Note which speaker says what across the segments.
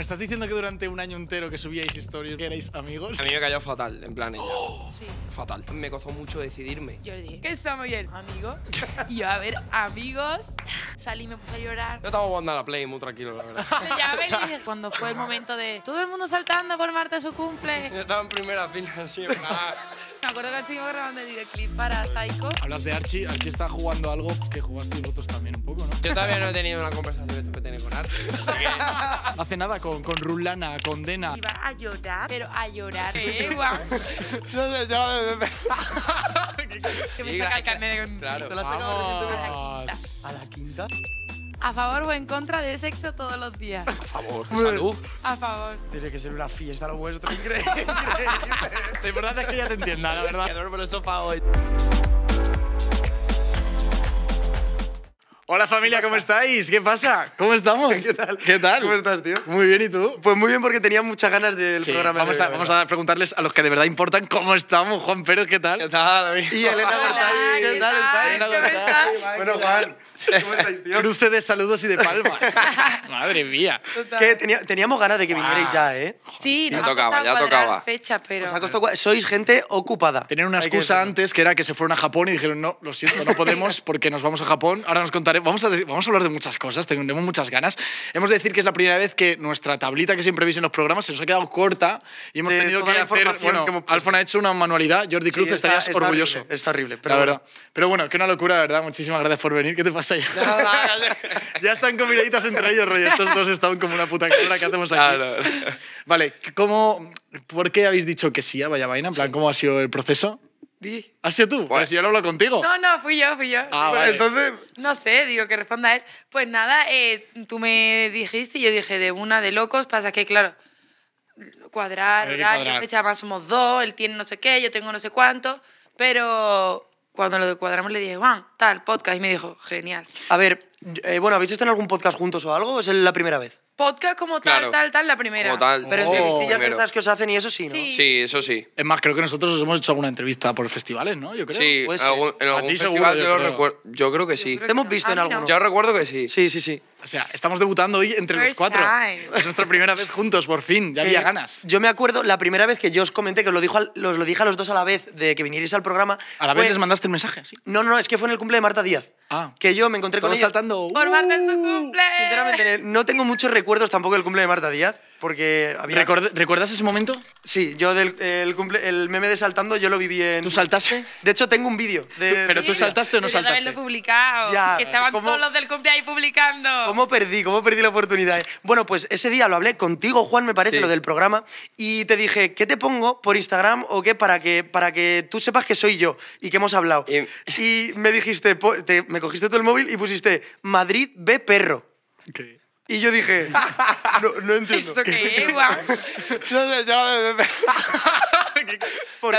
Speaker 1: ¿Me estás diciendo que durante un año entero que subíais historias que erais amigos? A mí me cayó fatal, en plan ella. sí. Fatal. Me costó mucho decidirme.
Speaker 2: Yo le dije ¿qué estamos bien, amigos. y yo, a ver, amigos. Salí, me puse a llorar. Yo estaba
Speaker 3: jugando a la Play muy tranquilo, la verdad.
Speaker 2: ya cuando fue el momento de todo el mundo saltando por Marta su cumple. Yo
Speaker 1: estaba en primera fila siempre.
Speaker 2: acuerdo que estuvimos grabando el videoclip para Psycho. Hablas de Archie,
Speaker 1: Archie está jugando algo que jugaste vosotros también un poco, ¿no? Yo todavía no he tenido una conversación que tener con Archie. Hace nada con, con Rulana, con Dena. Iba
Speaker 2: a llorar. Pero a llorar. Sí, ¿eh?
Speaker 1: no sé, yo
Speaker 2: Que
Speaker 1: me saca el
Speaker 4: carnet de... Claro. Te A la quinta. ¿A la quinta?
Speaker 2: ¿A favor o en contra de sexo todos los días? A
Speaker 4: favor. Pues, Salud. A favor. Tiene que ser una fiesta lo vuestro, increíble. lo importante es que ya te
Speaker 1: entienda, la verdad. por el sofá hoy. Hola familia, ¿cómo estáis? ¿Qué pasa? ¿Cómo estamos? ¿Qué tal? ¿Qué tal? ¿Cómo estás, tío? Muy bien, ¿y tú? Pues muy bien porque tenía muchas ganas del programa. Vamos, a, vamos a preguntarles a los que de verdad importan cómo estamos. Juan Pérez, ¿qué tal? ¿Qué tal, Y Elena tal? ¿qué tal tal? Bueno, Juan, Cruce de saludos y de palmas. Madre mía. teníamos ganas de que vinierais ya, ¿eh?
Speaker 2: Sí, Ya tocaba, ya tocaba. Fecha, pero.
Speaker 4: Os
Speaker 1: sois gente ocupada. Tenían una excusa antes que era que se fueron a Japón y dijeron, no, lo siento, no podemos porque nos vamos a Japón. Ahora nos contaré, vamos a, vamos a hablar de muchas cosas, tenemos muchas ganas. Hemos de decir que es la primera vez que nuestra tablita que siempre veis en los programas se nos ha quedado corta y hemos tenido que hacer, Alfon ha hecho una manualidad, Jordi Cruz, está- estarías orgulloso. está horrible, pero Pero bueno, qué una locura, verdad, muchísimas gracias por venir, ¿qué te pasa? ya. están combinaditas entre ellos, rollo. Estos dos están como una puta cabra que hacemos aquí. Vale, ¿cómo, ¿por qué habéis dicho que sí a Vaya Vaina? En plan, ¿cómo ha sido el proceso? ¿Ha ¿Has sido tú? Pues si yo lo hablo contigo. No,
Speaker 2: no, fui yo, fui yo. Ah, vale. Entonces... No sé, digo que responda él. Pues nada, eh, tú me dijiste y yo dije de una de locos, pasa que claro, cuadrar, horario, fecha, más somos dos, él tiene no sé qué, yo tengo no sé cuánto, pero cuando lo cuadramos le dije, Juan, tal, podcast. Y me dijo, genial.
Speaker 4: A ver, eh, bueno, ¿habéis estado en algún podcast juntos o algo? es la primera vez? podcast como tal, tal, tal, la primera. Pero entrevistillas oh, que os hacen y eso sí, ¿no? Sí.
Speaker 3: eso sí.
Speaker 1: Es más, creo que nosotros os hemos hecho alguna entrevista por festivales, ¿no? Yo creo. Sí, en algún
Speaker 3: yo creo. que sí.
Speaker 4: Te hemos visto en alguno. Yo
Speaker 1: recuerdo que sí. Sí, sí, sí. O sea, estamos debutando hoy entre los cuatro. Es nuestra primera
Speaker 4: vez juntos, por fin. Ya había eh, ganas. Yo me acuerdo la primera vez que yo os comenté, que os lo, dijo lo dije a los dos a la vez, de que vinierais al programa. A la vez les mandaste el mensaje, sí. No, no, es que fue en el cumple de Marta Díaz. Ah. Que yo me encontré con saltando.
Speaker 2: Por Marta ¡Uh! cumple.
Speaker 3: Sinceramente,
Speaker 4: no tengo muchos recuerdos tampoco del cumple de Marta Díaz, porque ¿Recuerdas ese momento? Sí, yo del el cumple, el meme de saltando yo lo viví en... ¿Tú saltaste? De hecho, tengo un vídeo. ¿Pero tú saltaste o no saltaste? Pero haberlo
Speaker 2: publicado, ya, que estaban todos los
Speaker 4: del cumple ahí publicando. ¿Cómo perdí? ¿Cómo perdí la oportunidad? Bueno, pues ese día lo hablé contigo, Juan, me parece, lo del programa, y te dije, ¿qué te pongo por Instagram o qué para que, para que tú sepas que soy yo y que hemos hablado? Eh. Y me dijiste, te, me cogiste tú el móvil y pusiste, Madrid ve perro. Y yo dije, no, entiendo. ¿Eso qué es,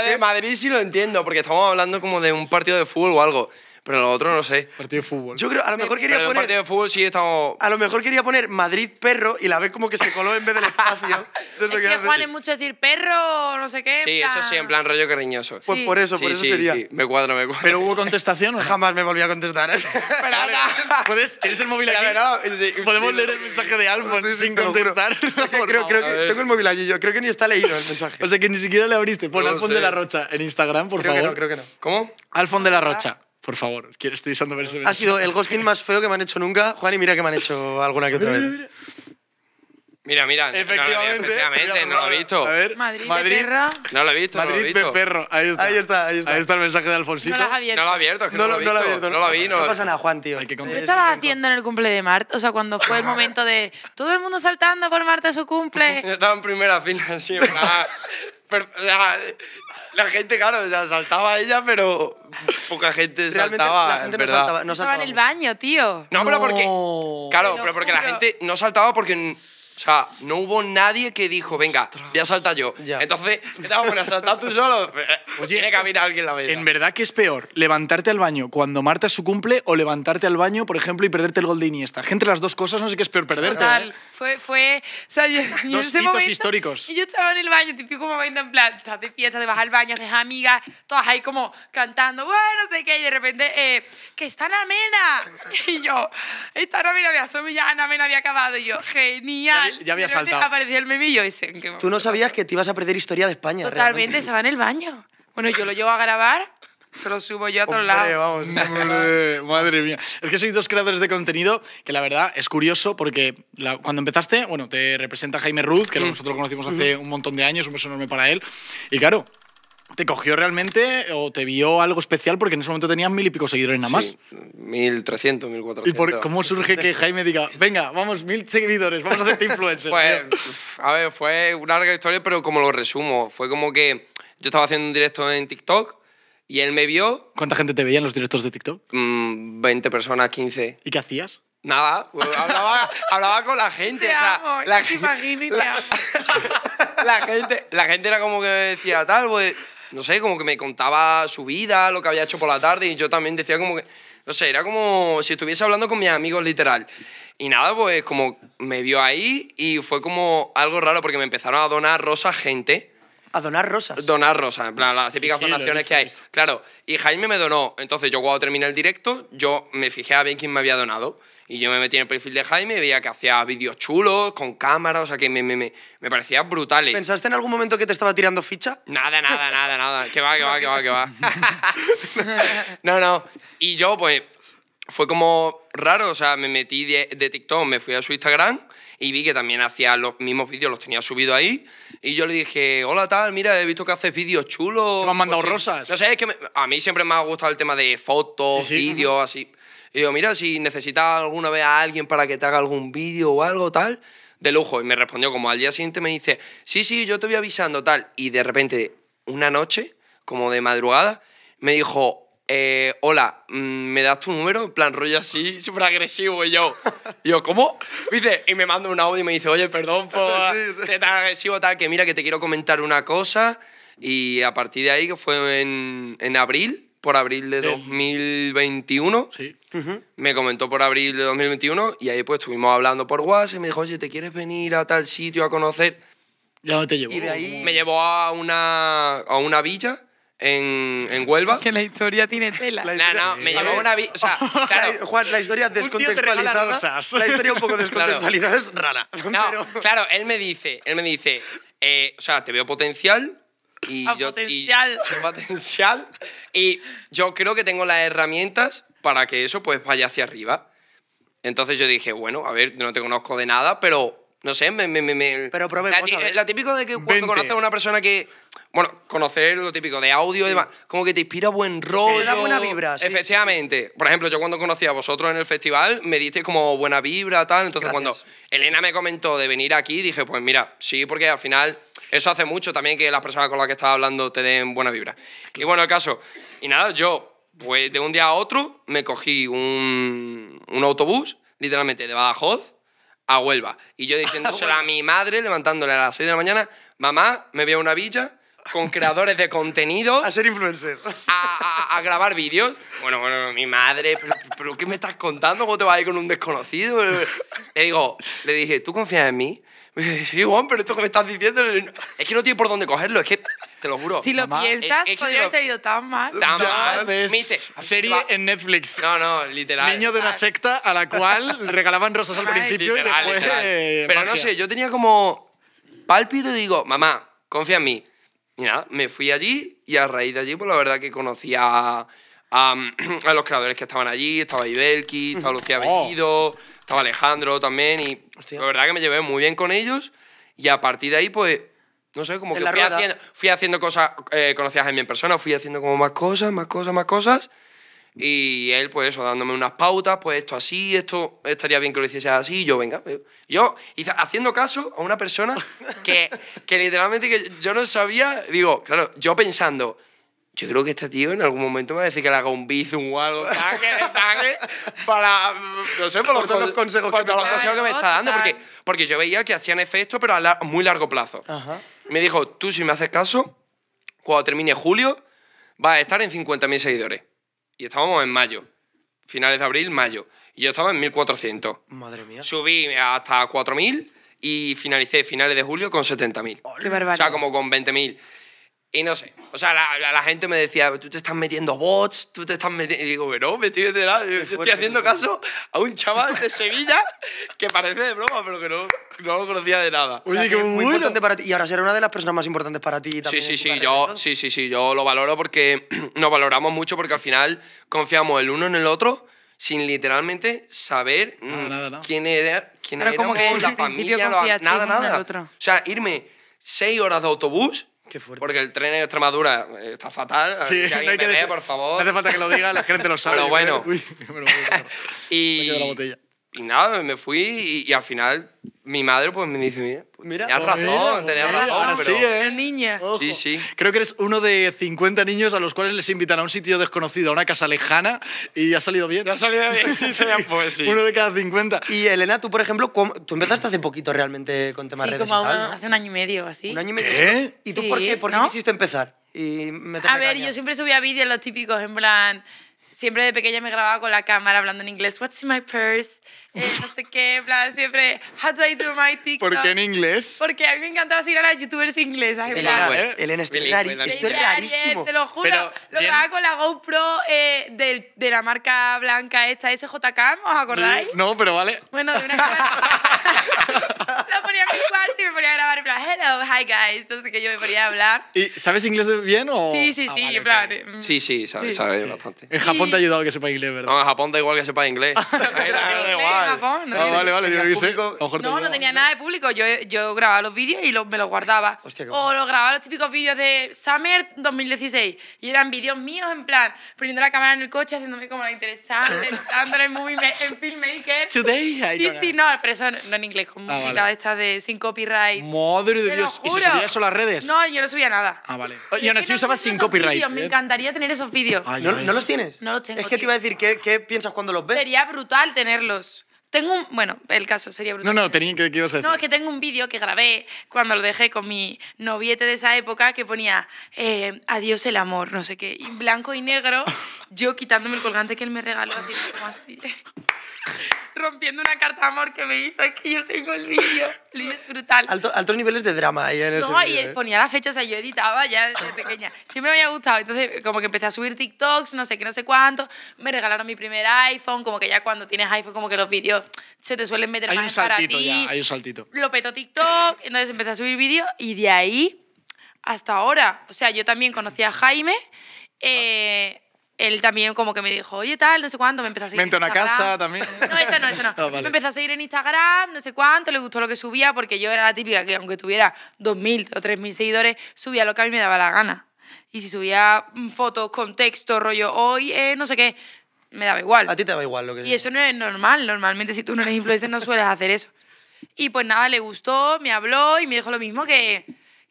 Speaker 4: de Madrid
Speaker 3: sí lo entiendo, porque estamos hablando como de un partido de fútbol o algo. Pero lo otro no sé. Partido de fútbol. Yo creo,
Speaker 4: a lo mejor quería poner. partido de fútbol sí A lo mejor quería poner Madrid perro y la vez como que se coló en vez
Speaker 1: del espacio. Es que Juan
Speaker 2: mucho decir perro, no sé qué. Sí, eso sí,
Speaker 3: en plan rollo cariñoso.
Speaker 1: Pues por eso, por eso sería. sí, Me cuadro, me cuadro. ¿Pero hubo contestación Jamás me volví a contestar. ¿eh? Pero ¿Puedes? ¿Tienes el móvil aquí? sí, Podemos leer el mensaje de Alfon sin contestar. tengo el móvil allí yo. Creo que ni está leído el mensaje. O sea que ni siquiera le abriste. Pon Alfon de la Rocha en Instagram, por creo favor. que no, creo que no. ¿Cómo? Alfon de la Rocha. Por favor, estoy deseando ver Ha sido el ghosting
Speaker 4: más feo que me han hecho nunca. Juan, y mira que me han hecho alguna que otra vez. Mira, mira. Efectivamente. No, efectivamente, no lo he visto. Madrid, de
Speaker 1: No lo he visto. Madrid perro. Ahí está. Ahí está, ahí está. el mensaje de Alfonsito. No lo has abierto. No lo he abierto, no, lo, he No lo he abierto. No, pasa nada, Juan, tío. ¿Qué estaba
Speaker 2: haciendo en el cumple de Mart? O sea, cuando fue el momento de todo el mundo saltando por a su cumple. Yo
Speaker 3: estaba en primera fila sí la gente, claro, ya saltaba ella, pero poca gente Realmente saltaba. La gente no saltaba, no saltaba.
Speaker 2: en el baño, tío. No, pero porque.
Speaker 3: Claro, pero porque la gente no saltaba porque o sea, no hubo nadie que dijo, venga, voy a saltar yo. Entonces, ¿qué te vas a saltar tú solo? Oye,
Speaker 1: tiene que haber alguien la vez. ¿En verdad que es peor levantarte al baño cuando Marta su cumple o levantarte al baño, por ejemplo, y perderte el gol de Iniesta? Gente, las dos cosas no sé qué es peor perderte. Total. ¿eh?
Speaker 2: Fue, fue, o sea, yo, dos yo hitos históricos. Y yo estaba en el baño, tipo como en plan, estás de fiesta, te vas al baño, haces amigas, todas ahí como cantando, bueno, no sé qué, y de repente, eh, que está la mena. Y yo, esta no mena, me había y ya la Mena había acabado. Y yo, genial ya había saltado. Apareció el meme y yo Tú no
Speaker 4: sabías que te ibas a perder historia de España. Totalmente, realmente. estaba
Speaker 2: en el baño. Bueno, yo lo llevo a grabar se lo subo yo a todos lados.
Speaker 1: madre mía. Es que sois dos creadores de contenido que la verdad es curioso porque cuando empezaste, bueno, te representa Jaime Ruth que mm. nosotros lo conocimos hace un montón de años, un beso enorme para él. Y claro, ¿Te cogió realmente o te vio algo especial? Porque en ese momento tenías mil y pico seguidores nada más. trescientos,
Speaker 3: mil 1400. ¿Y cómo surge que
Speaker 1: Jaime diga, venga, vamos, mil seguidores, vamos a hacerte influencer? pues,
Speaker 3: a ver, fue una larga historia, pero como lo resumo, fue como que yo estaba haciendo un directo en TikTok y él me vio.
Speaker 1: ¿Cuánta gente te veía en los directos de TikTok? 20 mm, personas, 15. ¿Y qué hacías?
Speaker 3: Nada, pues, hablaba, con la gente. o sea, la, gente, la, la, gente, la gente era como que decía, tal, pues no sé, como que me contaba su vida, lo que había hecho por la tarde y yo también decía como que, no sé, era como si estuviese hablando con mis amigos literal. Y nada, pues como me vio ahí y fue como algo raro porque me empezaron a donar rosas gente a donar rosas. Donar rosas, las típicas donaciones que hay. Claro, y Jaime me donó. Entonces yo cuando terminé el directo, yo me fijé a ver quién me había donado. Y yo me metí en el perfil de Jaime y veía que hacía vídeos chulos, con cámara, o sea, que me, me, me, me parecía brutales.
Speaker 4: ¿Pensaste en algún momento que te estaba tirando ficha?
Speaker 3: Nada, nada, nada, nada. Que va, que va, que va, que va. no, no. Y yo, pues, fue como raro, o sea, me metí de, de, TikTok, me fui a su Instagram y vi que también hacía los mismos vídeos, los tenía subido ahí. Y yo le dije, hola tal, mira, he visto que haces vídeos chulos. Me han mandado pues rosas. No sé, es que a mí siempre me ha gustado el tema de fotos, vídeos, así. Y digo, mira, si necesitas alguna vez a alguien para que te haga algún vídeo o algo tal, de lujo. Y me respondió como al día siguiente me dice, sí, sí, yo te voy avisando tal. Y de repente, una noche, como de madrugada, me dijo, eh, hola, mm, ¿me das tu número? En plan, rollo así, súper agresivo. Y yo, yo, ¿cómo? dice, y me manda un audio y me dice, oye, perdón por ser tan agresivo, tal, que mira, que te quiero comentar una cosa. Y a partir de ahí, que fue en, en abril, por abril de 2021, sí. me comentó por abril de 2021 y ahí pues estuvimos hablando por WhatsApp y me dijo, oye, ¿te quieres venir a tal sitio a conocer? Ya no te llevo. Y de ahí... Me llevó a una, a una villa en, Huelva. Que la historia tiene tela. No, no, me llamó una...
Speaker 4: O sea, claro, Juan, la historia descontextualizada... La historia un poco descontextualizada es rara. No, claro, él me
Speaker 3: dice, él me dice, eh, o sea, te veo potencial y A ah, yo... potencial. Y, potencial. Y yo creo que tengo las herramientas para que eso pues vaya hacia arriba. Entonces yo dije, bueno, a ver, no te conozco de nada, pero no sé, me. me, me pero probé la, típico de que cuando conoces a una persona que. Bueno, conocer lo típico de audio y demás. Como que te inspira buen rol. Te da buena vibra. efectivamente. Por ejemplo, yo cuando conocí a vosotros en el festival, me diste como buena vibra, tal. Entonces, cuando Elena me comentó de venir aquí, dije, pues mira, sí, porque al final eso hace mucho también que las personas con las que estaba hablando te den buena vibra. Y bueno, el caso. Y nada, yo, pues de un día a otro, me cogí un, un autobús, literalmente de Badajoz a Huelva. Y yo diciéndoselo a mi madre, levantándole a las 6 de la mañana, mamá, me voy a una villa con creadores de contenido. A ser influencer. A, grabar vídeos. Bueno, bueno, mi madre, ¿pero, qué me estás contando? ¿Cómo te vas a ir con un desconocido? Le digo, le dije, ¿tú confías en mí? Me dice, sí, Juan, pero esto que me estás diciendo es que no tiene por dónde cogerlo. Es que te lo juro. Si lo piensas, podría
Speaker 2: haber tan mal. Tan mal.
Speaker 1: serie en Netflix. No, no, literal. Niño de una secta a la cual regalaban rosas al principio y después. Pero no sé, yo tenía como
Speaker 3: pálpido y digo, mamá, confía en mí. Y nada, me fui allí y a raíz de allí, pues la verdad que conocí a, los creadores que estaban allí. Estaba Ibelki, estaba Lucía Oh. estaba Alejandro también. Y la verdad que me llevé muy bien con ellos. Y a partir de ahí, pues no sé, como que fui haciendo, fui haciendo, cosas, eh, en mi persona, fui haciendo como más cosas, más cosas, más cosas. Y él, pues eso, dándome unas pautas, pues esto así, esto estaría bien que lo hiciese así. Y yo, venga, eh". yo haciendo caso a una persona que, que literalmente que yo no sabía, digo, claro, yo pensando, yo creo que este tío en algún momento me va a decir que le haga un bizum o algo, taque, taque, para, no sé, por, todos los consejos, que, me está dando. Porque, porque yo veía que hacían efecto, pero a muy largo plazo. Ajá me dijo, tú si me haces caso, cuando termine julio, vas a estar en 50.000 seguidores. Y estábamos en mayo, finales de abril, mayo. Y yo estaba en 1.400. Madre mía. Subí hasta 4.000 y finalicé finales de julio con 70.000. Qué barbaridad. O sea, como con 20.000. Y no sé. O sea, la, la, gente me decía, tú te estás metiendo bots, tú te estás metiendo. Y digo, pero no, me estoy Yo estoy haciendo caso a un chaval de Sevilla que parece de broma, pero que no, no lo conocía de nada. que muy importante
Speaker 4: para ti. Y ahora será una de las personas más importantes para ti Sí,
Speaker 3: sí, sí. Yo, sí, sí, sí. Yo lo valoro porque nos valoramos mucho porque al final confiamos el uno en el otro sin literalmente saber mm, quién era, quién era, como que la familia, nada, nada. O sea, irme seis horas de autobús porque el tren en Extremadura eh, está fatal. Sí, si no que por favor. No hace falta que lo diga, la gente lo sabe. Pero bueno. Uy, y, y nada, me fui y al final mi madre pues me dice, mira, pues, tenías
Speaker 1: razón, tenías razón. pero... sí,
Speaker 2: ¿eh? niña.
Speaker 1: Sí, sí. Creo que eres uno de 50 niños a los cuales les invitan a un sitio desconocido, a una casa lejana, y ha salido bien. Ha salido bien, pues sí. Uno
Speaker 4: de cada 50. Y Elena, tú, por ejemplo, tú empezaste hace poquito realmente con temas redes como y tal,
Speaker 2: hace un año y medio, así. ¿Un año y medio? ¿Qué? ¿Y tú por qué? ¿Por qué quisiste
Speaker 4: empezar? a ver, yo
Speaker 2: siempre subía vídeos los típicos, en plan siempre de pequeña me grababa con la cámara hablando en inglés. What's in my purse? Eh, no sé qué, siempre, how do I do my TikTok? ¿Por qué en inglés? Porque a mí me encantaba seguir a las youtubers inglesas. Elena, plan, ¿eh? Elena esto, es, rarísimo. Te lo juro, lo grababa con la GoPro eh, de, de, la marca blanca esta, SJK, ¿os acordáis?
Speaker 1: No, pero vale.
Speaker 2: Bueno, de una lo ponía en mi cuarto y me ponía a grabar. En plan, hello, hi guys. Entonces que yo me ponía a hablar.
Speaker 1: ¿Y sabes inglés bien o...? Sí, sí, ah, sí. en
Speaker 2: plan, eh, mm. Sí,
Speaker 3: sí, sabes, sabes bastante.
Speaker 1: En Japón te ha ayudado que sepa inglés, ¿verdad?
Speaker 3: No, en Japón da igual que sepa inglés. no,
Speaker 1: ah, vale, vale. Yo No, no tenía
Speaker 2: nada de público. Yo, yo grababa los vídeos y me los guardaba. o los grababa los típicos vídeos de Summer 2016. Y eran vídeos míos en plan, poniendo la cámara en el coche, haciéndome como la interesante, dándole en, en filmmaker. Today, I Sí, sí, no, pero eso no, en inglés, con ah, música esta de sin copyright.
Speaker 1: Madre de Dios. ¿Y se subía eso a las redes? No,
Speaker 2: yo no subía nada.
Speaker 1: Ah, vale. Y, aún así usaba sin copyright. Dios, me
Speaker 2: encantaría tener esos vídeos. ¿No, los tienes? No los tengo. Es que te iba a decir, ¿qué, ¿qué, piensas cuando los ves? Sería brutal tenerlos. Tengo un. Bueno, el caso sería brutal. No, no,
Speaker 1: tenía que. ¿Qué ibas a decir? No, es
Speaker 2: que tengo un vídeo que grabé cuando lo dejé con mi noviete de esa época que ponía eh, Adiós el amor, no sé qué, en blanco y negro. yo quitándome el colgante que él me regaló, así como así. rompiendo una carta amor que me hizo, que yo tengo el vídeo. El vídeo es brutal. altos
Speaker 4: niveles de drama ahí en ese No, y ¿eh? ponía
Speaker 2: la fecha, o sea, yo editaba ya desde pequeña. Siempre me había gustado. Entonces, como que empecé a subir TikToks, no sé qué, no sé cuánto. Me regalaron mi primer iPhone, como que ya cuando tienes iPhone, como que los vídeos se te suelen meter hay más un saltito para ti. Ya, hay un saltito. Lo peto TikTok, entonces empecé a subir vídeos y de ahí hasta ahora. O sea, yo también conocí a Jaime. Eh, él también como que me dijo, oye, tal, no sé cuánto, me empezó a seguir. en una casa también. No, eso no, eso no. Ah, me empezó a seguir en Instagram, no sé cuánto, le gustó lo que subía, porque yo era la típica que aunque tuviera 2.000 o 3.000 seguidores, subía lo que a mí me daba la gana. Y si subía mm, fotos con texto, rollo, hoy, eh, no sé qué, me daba igual. A ti te
Speaker 4: daba igual lo que... Y
Speaker 2: eso no es normal, normalmente si tú no eres influencer no sueles hacer eso. Y pues nada, le gustó, me habló y me dijo lo mismo que,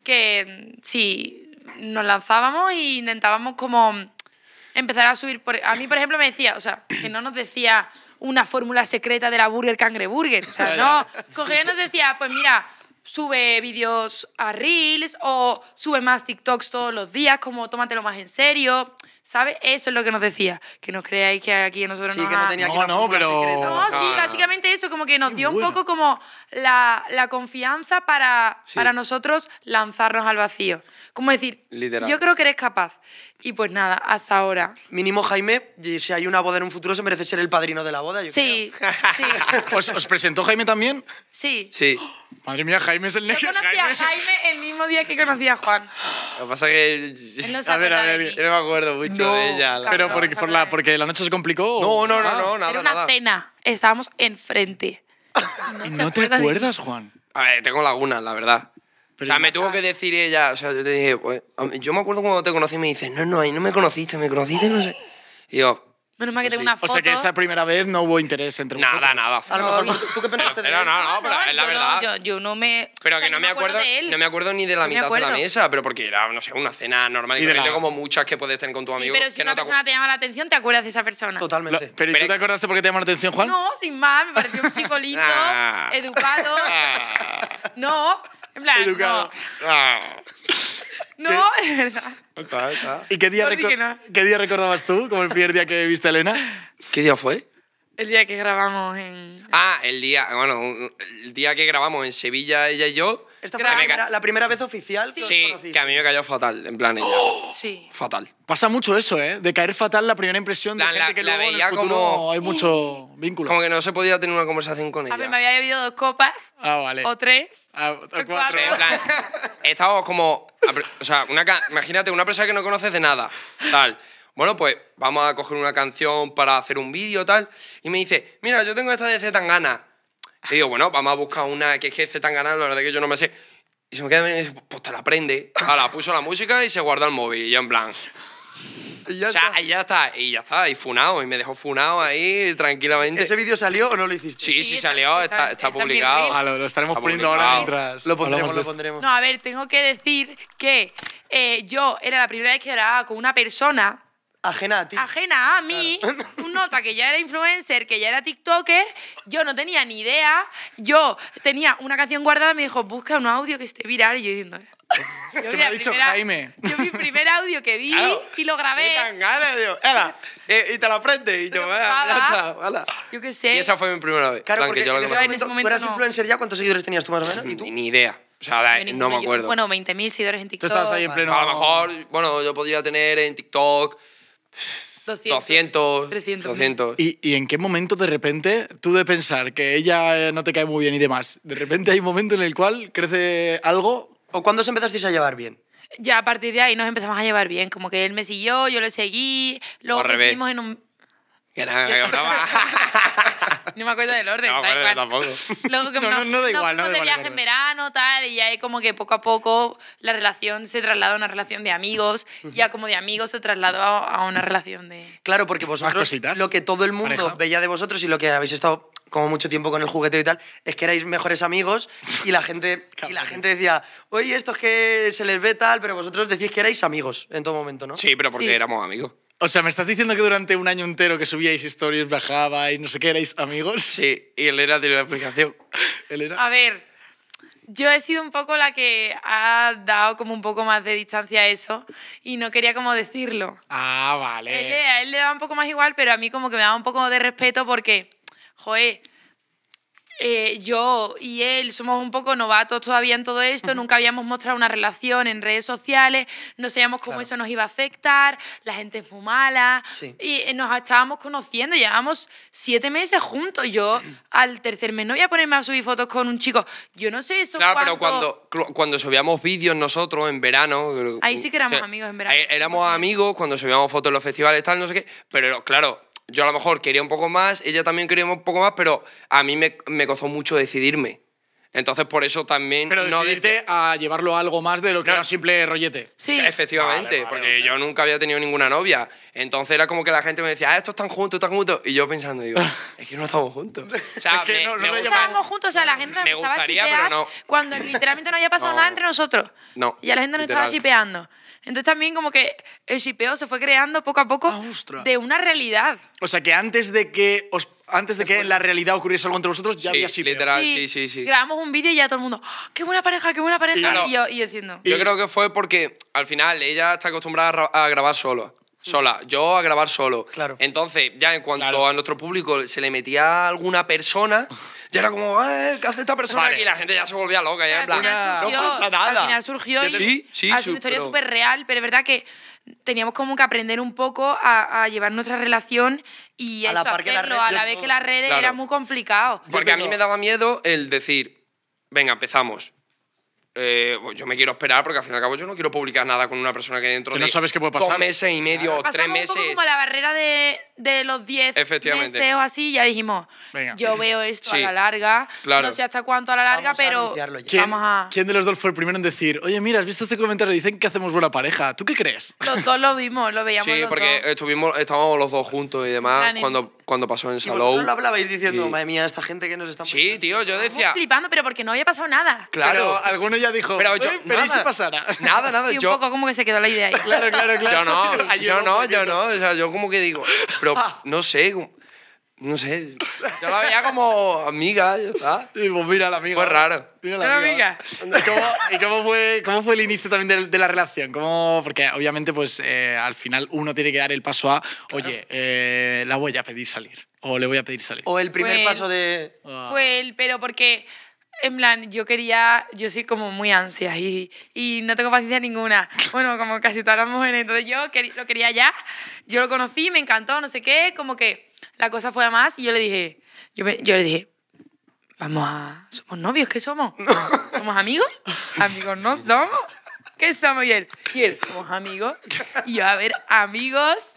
Speaker 2: que mm, si nos lanzábamos e intentábamos como mm, empezar a subir. Por... A mí, por ejemplo, me decía, o sea, que no nos decía una fórmula secreta de la Burger Cangreburger. O sea, no, cogía nos decía, pues mira, sube vídeos a Reels o sube más TikToks todos los días, como tómatelo más en serio, ¿Sabes? Eso es lo que nos decía. Que nos creáis que aquí nosotros sí, que no
Speaker 1: tenía no, no, pero... No, sí, básicamente
Speaker 2: eso, como que nos dio un poco como la, confianza para, para nosotros lanzarnos al vacío. Como decir,
Speaker 4: yo creo
Speaker 2: que eres capaz. Y pues nada, hasta ahora.
Speaker 4: Mínimo Jaime, si hay una boda en un futuro, se merece ser el padrino de la boda, yo
Speaker 2: sí, creo. Sí,
Speaker 1: ¿Os, presentó Jaime también? Sí. Sí. madre mía, Jaime es el negro. Yo conocí a
Speaker 2: Jaime el mismo día que conocí a Juan.
Speaker 1: Lo que pasa es que... Él no a ver, a ver, yo no me acuerdo mucho no, ella. Pero porque, por la, porque la noche se complicó. No, no, no, ah. no, nada. Era una
Speaker 2: cena. Estábamos enfrente.
Speaker 1: No, te acuerdas, Juan? A ver, tengo lagunas, la verdad.
Speaker 3: o sea, me tuvo que decir ella, o sea, yo te dije, yo me acuerdo cuando te conocí, y me dices, no, no, ahí no me conociste, me conociste, no sé. Y yo,
Speaker 2: Menos mal que pues tengo una foto. O sea que esa
Speaker 3: primera vez no hubo interés entre vosotros. Nada, nada. A
Speaker 2: lo mejor
Speaker 5: tú, qué No,
Speaker 3: no, pero es la verdad.
Speaker 2: yo, no me. Pero que no me acuerdo, no me acuerdo ni de la mitad de la mesa,
Speaker 3: pero porque era, no sé, una cena normal y como muchas que puedes
Speaker 1: tener con tu amigo. Pero si una persona
Speaker 2: te llama la atención, te acuerdas de esa persona.
Speaker 1: Totalmente. Pero tú te acordaste por qué te llamó la atención, Juan? No,
Speaker 2: sin más, me pareció un chico lindo, ah. educado.
Speaker 1: Ah.
Speaker 2: No, en plan.
Speaker 1: Educado. Ah. No, es verdad. ¿Y qué día, qué día recordabas tú como el primer día que viste a Elena? ¿Qué día fue?
Speaker 2: El día que
Speaker 4: grabamos en...
Speaker 3: Ah, el día, bueno, el día que grabamos en Sevilla ella y yo,
Speaker 4: esta fue la primera, vez
Speaker 1: oficial que
Speaker 3: Sí, que a mí me cayó fatal, en plan ella. ¡Oh!
Speaker 4: Sí. Fatal.
Speaker 1: Pasa mucho eso, ¿eh? De caer fatal la primera impresión de gente que la luego en el como- hay ¡Uh! mucho vínculo. Como que no se podía tener una conversación con ella. A ver,
Speaker 2: me había bebido dos copas Ah, vale. o tres. Ah, o cuatro. en
Speaker 3: plan, estaba como. O sea, una imagínate, una persona que no conoces de nada, tal. Bueno, pues vamos a coger una canción para hacer un vídeo, tal. Y me dice, mira, yo tengo esta de tan gana. Y digo, bueno, vamos a buscar una que es que este tan ganado, la verdad que yo no me sé. Y se me queda y dice, pues te la prende. Ah, la puso la música y se guarda el móvil. Y yo en plan. ya, o sea, está. y ya está, y ya está, y funado, y me dejó funado ahí tranquilamente. ¿Ese vídeo salió o no lo hiciste? Sí, sí, salió, está, está, publicado. Ah, lo, estaremos poniendo ahora mientras. Lo
Speaker 1: pondremos, lo
Speaker 4: pondremos. No, a
Speaker 2: ver, tengo que decir que eh, yo era la primera vez que grababa con una persona Ajena a ti. Ajena a mí, claro. un nota que ya era influencer, que ya era TikToker, yo no tenía ni idea, yo tenía una canción guardada, me dijo, busca un audio que esté viral, y yo diciendo...
Speaker 1: Yo ¿Qué me ha dicho Jaime? Yo
Speaker 2: mi primer audio que
Speaker 1: vi y lo grabé. ganas, Dios. Ela, eh, y te la aprendes. Y yo, ya está,
Speaker 2: ala. Yo qué sé. Y
Speaker 3: esa fue mi primera vez. Claro, porque yo en, ese en ese momento, ¿Tú eras
Speaker 4: influencer ya? ¿Cuántos seguidores tenías tú más o menos? ¿Y tú?
Speaker 3: Ni, idea. O sea,
Speaker 1: no, me acuerdo. Yo, bueno,
Speaker 2: 20.000 seguidores en TikTok. Tú estabas ahí en pleno...
Speaker 3: A lo mejor, bueno, yo podría tener en TikTok 200, 300.
Speaker 1: ¿Y, en qué momento de repente tú de pensar que ella eh, no te cae muy bien y demás, de repente hay un momento en el cual crece algo? ¿O cuándo os empezasteis a llevar bien?
Speaker 2: Ya a partir de ahí nos empezamos a llevar bien, como que él me siguió, yo le seguí, luego vivimos en un era no me acuerdo del orden. No me tampoco. Luego que no, no, no, da igual. No, de viaje en verano, tal, y ya hay como que poco a poco la relación se traslada a una relación de amigos, ya como de amigos se trasladó a una
Speaker 4: relación de... Claro, porque vosotros, lo que todo el mundo veía de vosotros y lo que habéis estado como mucho tiempo con el juguete y tal, es que erais mejores amigos y la gente, y la gente decía, oye, esto es que se les ve tal, pero vosotros decís que erais amigos en todo momento, ¿no? Sí,
Speaker 1: pero porque éramos amigos. O sea, ¿me estás diciendo que durante un año entero que subíais historias, y no sé qué, erais amigos? Sí, y Elena tiene la aplicación. Elena.
Speaker 2: A ver, yo he sido un poco la que ha dado como un poco más de distancia a eso y no quería como decirlo.
Speaker 1: Ah, vale. a
Speaker 2: él le daba un poco más igual, pero a mí como que me daba un poco de respeto porque, joder, eh, yo y él somos un poco novatos todavía en todo esto, nunca habíamos mostrado una relación en redes sociales, no sabíamos cómo eso nos iba a afectar, la gente es muy mala, y eh, nos estábamos conociendo, llevábamos siete meses juntos, yo al tercer mes no voy a ponerme a subir fotos con un chico, yo no sé eso. Claro, pero cuando,
Speaker 3: cuando subíamos vídeos nosotros en verano... Ahí sí que éramos amigos en verano. Eh, éramos amigos cuando subíamos fotos en los festivales, tal, no sé qué, pero claro, yo a lo mejor quería un poco más, ella también quería un poco más, pero a mí me, me costó mucho decidirme. Entonces, por eso también. Pero no
Speaker 1: decidirte a llevarlo algo más de lo que era simple rollete.
Speaker 3: Sí. Efectivamente, porque yo nunca había tenido ninguna novia. Entonces era como que la gente me decía, ah, estos están juntos, están juntos. Y yo pensando, digo, es que no estamos juntos. O sea, no, estábamos
Speaker 2: juntos, o sea, la gente nos me gustaría, pero no. cuando literalmente no había pasado nada entre nosotros.
Speaker 1: No. Y a la gente nos estaba
Speaker 2: shipeando. Entonces también como que el shipeo se fue creando poco a poco ah, de una realidad.
Speaker 1: O sea, que antes de que antes de que en la realidad ocurriese algo entre vosotros, ya había shipeo. Literal, sí, sí, sí,
Speaker 2: Grabamos un vídeo y ya todo el mundo, ¡Ah, ¡qué buena pareja, qué buena pareja! Y, yo, diciendo. Yo creo
Speaker 3: que fue porque al final ella está acostumbrada a grabar solo sola, yo a grabar solo. Claro. Entonces, ya en cuanto a nuestro público se le metía alguna persona, ya era como, ah, eh, ¿qué hace esta persona aquí? Y la gente ya se volvía loca. en plan, ah, no pasa nada. Al final surgió y sí, sí, una historia súper
Speaker 2: real, pero es verdad que teníamos como que aprender un poco a, llevar nuestra relación y a eso, hacerlo, a la vez que las redes era muy complicado. Porque a mí me daba
Speaker 3: miedo el decir, venga, empezamos eh, pues yo me quiero esperar porque al fin y al cabo yo no quiero publicar nada con una persona que dentro no de sabes qué puede pasar. dos meses y medio o
Speaker 1: tres meses. Un como la
Speaker 2: barrera de, de los 10 meses o así, ya dijimos,
Speaker 1: yo veo esto a la larga, no sé hasta
Speaker 2: cuánto a la larga, pero ¿Quién, vamos a...
Speaker 1: ¿Quién de los dos fue el primero en decir, oye, mira, has visto este comentario, dicen que hacemos buena pareja, ¿tú qué crees?
Speaker 2: Los dos lo vimos, lo veíamos Sí, porque
Speaker 3: Estuvimos, estábamos los dos juntos y demás, cuando cuando pasó en Salou. Y lo
Speaker 1: hablabais diciendo,
Speaker 4: madre mía, esta gente que nos está... Sí, tío, yo decía...
Speaker 2: flipando, pero porque no había pasado nada.
Speaker 4: Claro. alguno ya dijo, pero, yo, pero ¿y si pasara? Nada, nada. Sí, un poco
Speaker 2: como que se quedó la idea ahí. claro, claro, claro. Yo no, yo no,
Speaker 3: yo no. O sea, yo como que digo, pero ah. no sé... No sé,
Speaker 2: yo la
Speaker 1: veía como amiga, ya está. Y pues mira la amiga. Fue raro.
Speaker 3: Mira la amiga.
Speaker 1: ¿Y, cómo, fue, cómo fue el inicio también de, la relación? ¿Cómo, porque obviamente pues eh, al final uno tiene que dar el paso a, oye, eh, la voy a pedir salir. O le voy a pedir salir. O el primer paso de... Ah.
Speaker 2: Fue él, pero porque en plan, yo quería, yo soy como muy ansia y, y, no tengo paciencia ninguna. Bueno, como casi todas las mujeres, entonces yo lo quería ya, yo lo conocí, me encantó, no sé qué, como que la cosa fue a más y yo le dije, yo, le dije, vamos a, somos novios, ¿qué somos? ¿Somos amigos? Amigos no somos. ¿Qué somos? Y él, y él, somos amigos. Y yo, a ver, amigos.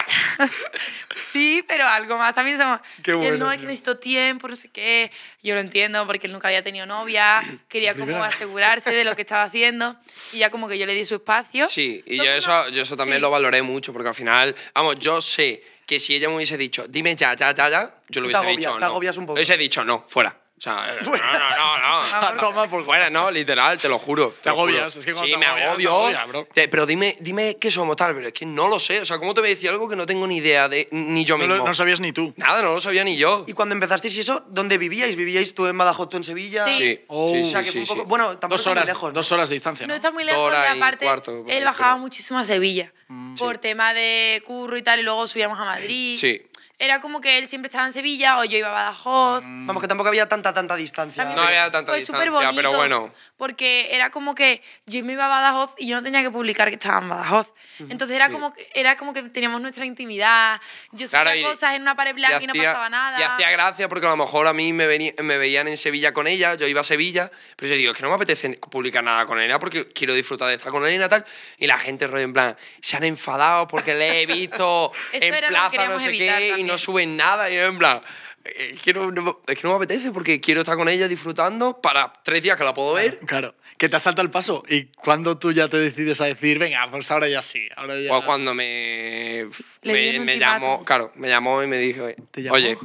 Speaker 2: sí, pero algo más también somos. él, no, es que necesito tiempo, no sé qué. Yo lo entiendo porque él nunca había tenido novia. Quería como asegurarse de lo que estaba haciendo. Y ya como que yo le di su espacio.
Speaker 3: Sí, y yo eso, yo eso también lo valoré mucho porque al final, vamos, yo sé que si ella me hubiese dicho, dime ya, ya, ya, ya, yo lo hubiese dicho. no. un poco. Hubiese dicho, no, fuera. O sea, eh, no, no, no, no. Ah, toma por fuera, no, literal, te lo juro. Te, agobias, es que cuando Sí, me agobio. pero dime, dime qué somos tal, pero es que no lo sé. O sea, ¿cómo te voy a decir algo que no tengo ni idea de ni yo no Lo, no sabías ni tú. Nada, no lo sabía ni yo. ¿Y cuando empezasteis eso,
Speaker 4: dónde vivíais? ¿Vivíais tú en Badajoz, tú en Sevilla? Sí. sí, sí, sí o sea, que un poco. Bueno, tampoco horas, muy lejos. Dos horas de distancia. No,
Speaker 2: está muy lejos, y aparte, cuarto, él bajaba muchísimo a Sevilla. Mm. por tema de curro y tal, y luego subíamos a Madrid. Sí era como que él siempre estaba en Sevilla o yo iba a Badajoz.
Speaker 4: Mm. Vamos, que tampoco había tanta, tanta distancia. no había tanta distancia, pero bueno.
Speaker 2: Porque era como que yo me iba a Badajoz y yo no tenía que publicar que estaba en Badajoz. Entonces era, como, que, era como que teníamos nuestra intimidad. Yo cosas en una pared blanca y, no pasaba nada. Y hacía
Speaker 3: gracia porque a lo mejor a mí me, me veían en Sevilla con ella, yo iba a Sevilla, pero yo digo, es que no me apetece publicar nada con Elena porque quiero disfrutar de estar con Elena tal. Y la gente en plan, se han enfadado porque le he visto en plaza, no sé evitar, qué no sube nada. Y yo en plan, eh, es que no, me
Speaker 1: apetece porque quiero estar con ella disfrutando para tres días que la puedo ver. Claro, que te asalta el paso. Y cuando tú ya te decides a decir, venga, pues ahora ya sí,
Speaker 3: ahora ya... O cuando me, me, llamó, claro, me llamó y me dijo, oye,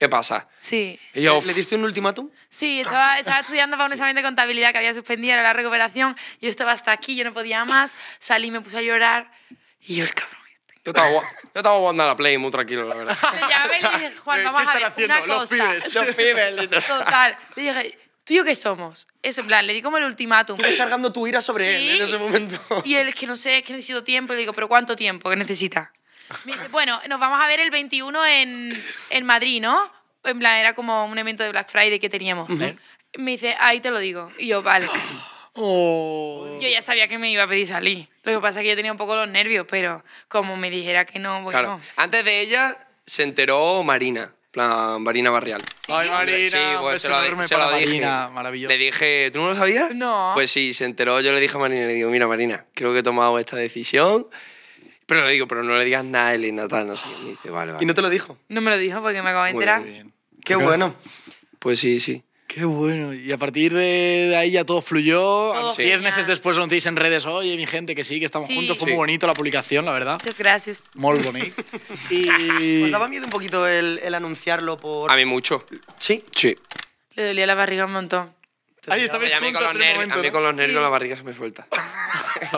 Speaker 3: ¿qué pasa? Sí. ¿Le,
Speaker 4: diste un ultimátum?
Speaker 2: Sí, estaba, estudiando para un examen de contabilidad que había suspendido, era la recuperación, yo estaba hasta aquí, yo no podía más, salí, me puse a llorar
Speaker 4: y yo, el cabrón.
Speaker 3: Este. Yo estaba, yo estaba jugando a la Play muy tranquilo, la verdad.
Speaker 2: Ya ves, Juan, vamos a ver una Los cosa. Pibes. Los pibes, Total. Le dije, ¿tú y yo qué somos? Eso, en plan, le di como el ultimátum. Tú cargando tu ira sobre él en ese momento. Y él, es que no sé, es que necesito tiempo. le digo, ¿pero cuánto tiempo que necesita? Me dice, bueno, nos vamos a ver el 21 en, en Madrid, ¿no? En plan, era como un evento de Black Friday que teníamos. Me dice, ahí te lo digo. Y yo, vale. Oh. Yo ya sabía que me iba a pedir salir. Lo que pasa es que yo tenía un poco los nervios, pero como me dijera que no, bueno Antes de ella
Speaker 3: se enteró Marina, plan Marina Barrial.
Speaker 1: Ay, Marina, pues se, lo, se lo dije.
Speaker 3: maravilloso. Le dije, ¿tú no lo sabías? No. Pues sí, se enteró. Yo le dije a Marina, le digo, mira, Marina, creo que he tomado esta decisión. Pero le digo, pero no le digas nada a Elena, tal, no sé. Y no te
Speaker 1: lo dijo? No me lo dijo porque me acabo de enterar. Qué bueno. Pues sí, sí. Qué bueno. Y a partir de ahí ya todo fluyó. Diez meses después lo en redes, oye, mi gente, que sí, que estamos juntos. Fue muy bonito la publicación, la verdad. Muchas gracias. Muy bonito.
Speaker 4: y... ¿Os pues daba miedo un poquito el, anunciarlo por...? A mí mucho. ¿Sí? Sí. Le dolía la barriga un montón.
Speaker 1: Ahí estabais juntos en el momento, A mí con los nervios
Speaker 3: la barriga se me suelta.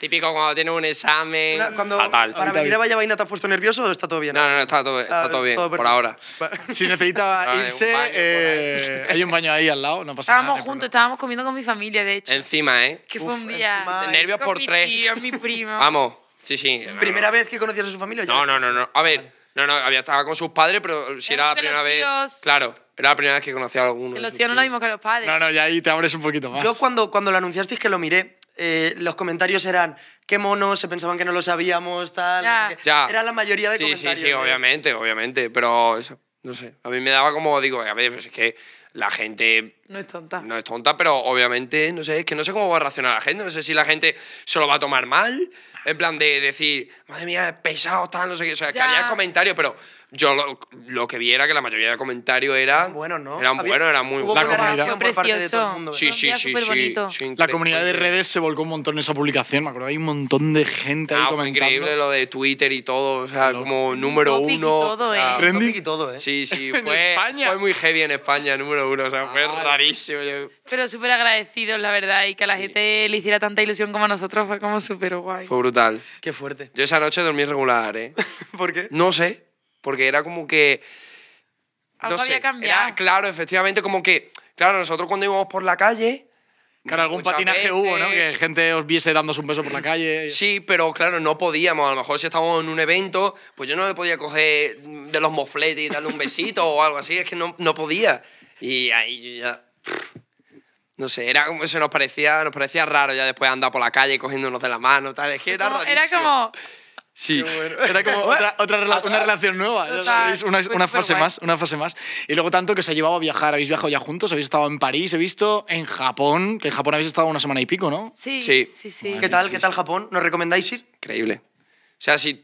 Speaker 3: Típico cuando tienes un examen. cuando fatal.
Speaker 1: para venir vaya vaina te has puesto nervioso o está todo bien? No, no, está todo, está todo bien, por ahora. Si necesitaba irse, eh, hay un baño ahí al lado, no pasa nada Estábamos
Speaker 2: juntos, estábamos comiendo con mi familia, de hecho.
Speaker 1: Encima, ¿eh?
Speaker 2: que fue un día. ¿eh? Nervios por mi tres. tío, mi primo.
Speaker 1: Vamos, sí, sí. ¿Primera
Speaker 3: vez que conocías a su familia? No, no, no, A ver, no, no, había estado con sus padres, pero si era la primera vez. Claro, era la primera vez que conocía a alguno. los tíos no lo
Speaker 2: mismo que los padres.
Speaker 4: No,
Speaker 1: no, ya ahí te abres un poquito más. Yo cuando, cuando
Speaker 4: lo anunciasteis que lo miré, eh, los comentarios eran qué monos, se pensaban que no lo sabíamos, tal. Ya. Era la mayoría de comentarios. Sí, sí, ¿eh? sí,
Speaker 3: obviamente, obviamente. Pero, eso, no sé, a mí me daba como, digo, a ver, pues es que la gente... No es tonta. No es tonta, pero obviamente, no sé, es que no sé cómo va a reaccionar la gente, no sé si la gente se lo va a tomar mal, en plan de decir, madre mía, pesado, tal, no sé qué, o sea, que había comentarios, pero yo lo, que vi era que la mayoría de comentarios era bueno, ¿no? eran buenos, eran muy buenos. La comunidad por parte de todo el mundo. sí, sí,
Speaker 1: La comunidad de redes se volcó un montón en esa publicación, me acuerdo, hay un montón de gente ahí ah, comentando. increíble
Speaker 3: lo de Twitter y todo, o sea, como número uno. Y todo, eh. y todo, ¿eh? Sí, sí, fue, fue muy heavy en España, número uno, o sea, fue rarísimo.
Speaker 2: Pero súper agradecidos, la verdad, y que a la gente le hiciera tanta ilusión como a nosotros fue como súper guay.
Speaker 3: Fue brutal. Qué fuerte. Yo esa noche dormí regular, ¿eh? ¿Por qué? No sé. Porque era como que... Algo no sé, había cambiado. Era, claro, efectivamente, como que... Claro, nosotros cuando íbamos por la calle... Claro, algún patinaje hubo, ¿no? Que gente os viese dándose un beso por la calle. Sí, pero claro, no podíamos. A lo mejor si estábamos en un evento, pues yo no le podía coger de los mofletes y darle un besito o algo así. Es que no, no podía. Y ahí yo ya... No sé, era como, se nos parecía, nos parecía raro ya después andar por la calle cogiéndonos de la mano, tal. Es que era raro. Era como, Sí, era como otra,
Speaker 1: una relación nueva. una, pues fase más, una fase más. Y luego tanto que se ha llevado a viajar. ¿Habéis viajado ya juntos? ¿Habéis estado en París? He visto en Japón, que en Japón habéis estado una semana y pico, ¿no? Sí, sí, sí. ¿Qué tal? ¿Qué tal Japón? ¿Nos recomendáis ir? Increíble. O sea,
Speaker 3: si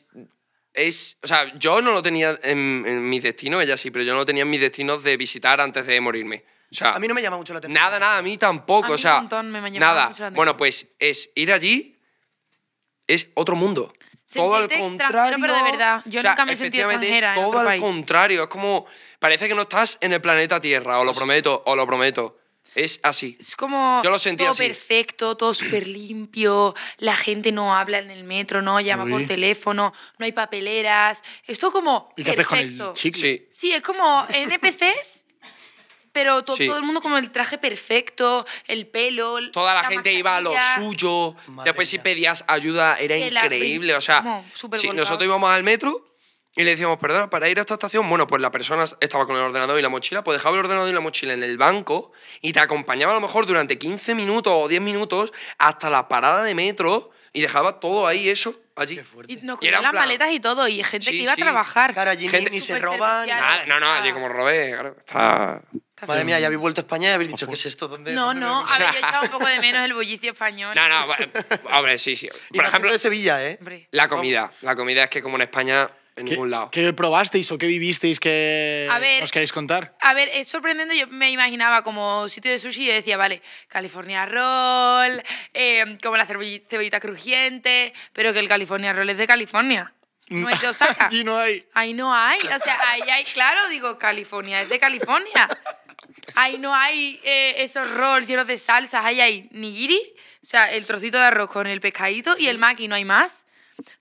Speaker 3: es, o sea, yo no lo tenía en, mi destino, ella sí, pero yo no lo tenía en mis destinos de visitar antes de morirme. O sea, a mí no me
Speaker 4: llama mucho la atención. Nada, nada,
Speaker 3: a mí tampoco. o sea, un montón me nada. Mucho la bueno, pues es ir allí, es otro mundo
Speaker 2: todo al contrario. Pero de verdad, yo nunca me he sentido extranjera. Es todo al
Speaker 3: contrario, es como. Parece que no estás en el planeta Tierra, o lo pues prometo, o lo prometo. Es así. Es como Yo lo sentí todo
Speaker 2: perfecto, todo súper limpio, la gente no habla en el metro, no llama por teléfono, no hay papeleras. Esto como ¿Y qué haces con el perfecto. Sí. Sí, es como NPCs pero todo el mundo como el traje perfecto, el pelo. Toda la, gente iba a lo
Speaker 3: suyo. Después, si pedías ayuda, era increíble. O sea, si nosotros íbamos al metro. Y le decíamos, perdona, para ir a esta estación, bueno, pues la persona estaba con el ordenador y la mochila, pues dejaba el ordenador y la mochila en el banco y te acompañaba a lo mejor durante 15 minutos o 10 minutos hasta la parada de metro y dejaba todo ahí eso allí.
Speaker 2: Y nos y eran las maletas y todo, y gente que iba a trabajar. Claro, allí ni, se roban.
Speaker 3: Nada, no, no, allí como robé, claro,
Speaker 4: está...
Speaker 3: Madre mía, ya habéis vuelto a
Speaker 4: España y habéis dicho, ¿qué es esto? ¿Dónde,
Speaker 2: no, no, a echado un poco de menos el bullicio español. No, no,
Speaker 3: hombre, sí, sí. Por ejemplo, de Sevilla, ¿eh? La comida. La comida es que como en España en
Speaker 1: ningún lado. ¿Qué probasteis o qué vivisteis que os queréis contar?
Speaker 2: A ver, es sorprendente. Yo me imaginaba como sitio de sushi y decía, vale, California Roll, eh, como la cebollita crujiente, pero que el California Roll es de California.
Speaker 1: Mm. No es de Osaka. Allí no hay.
Speaker 2: Ahí no hay. O sea, ahí hay, claro, digo, California, es de California. Ahí no hay eh, esos rolls llenos de salsas, ahí hay nigiri, o sea, el trocito de arroz con el pescadito y el maki, no hay más.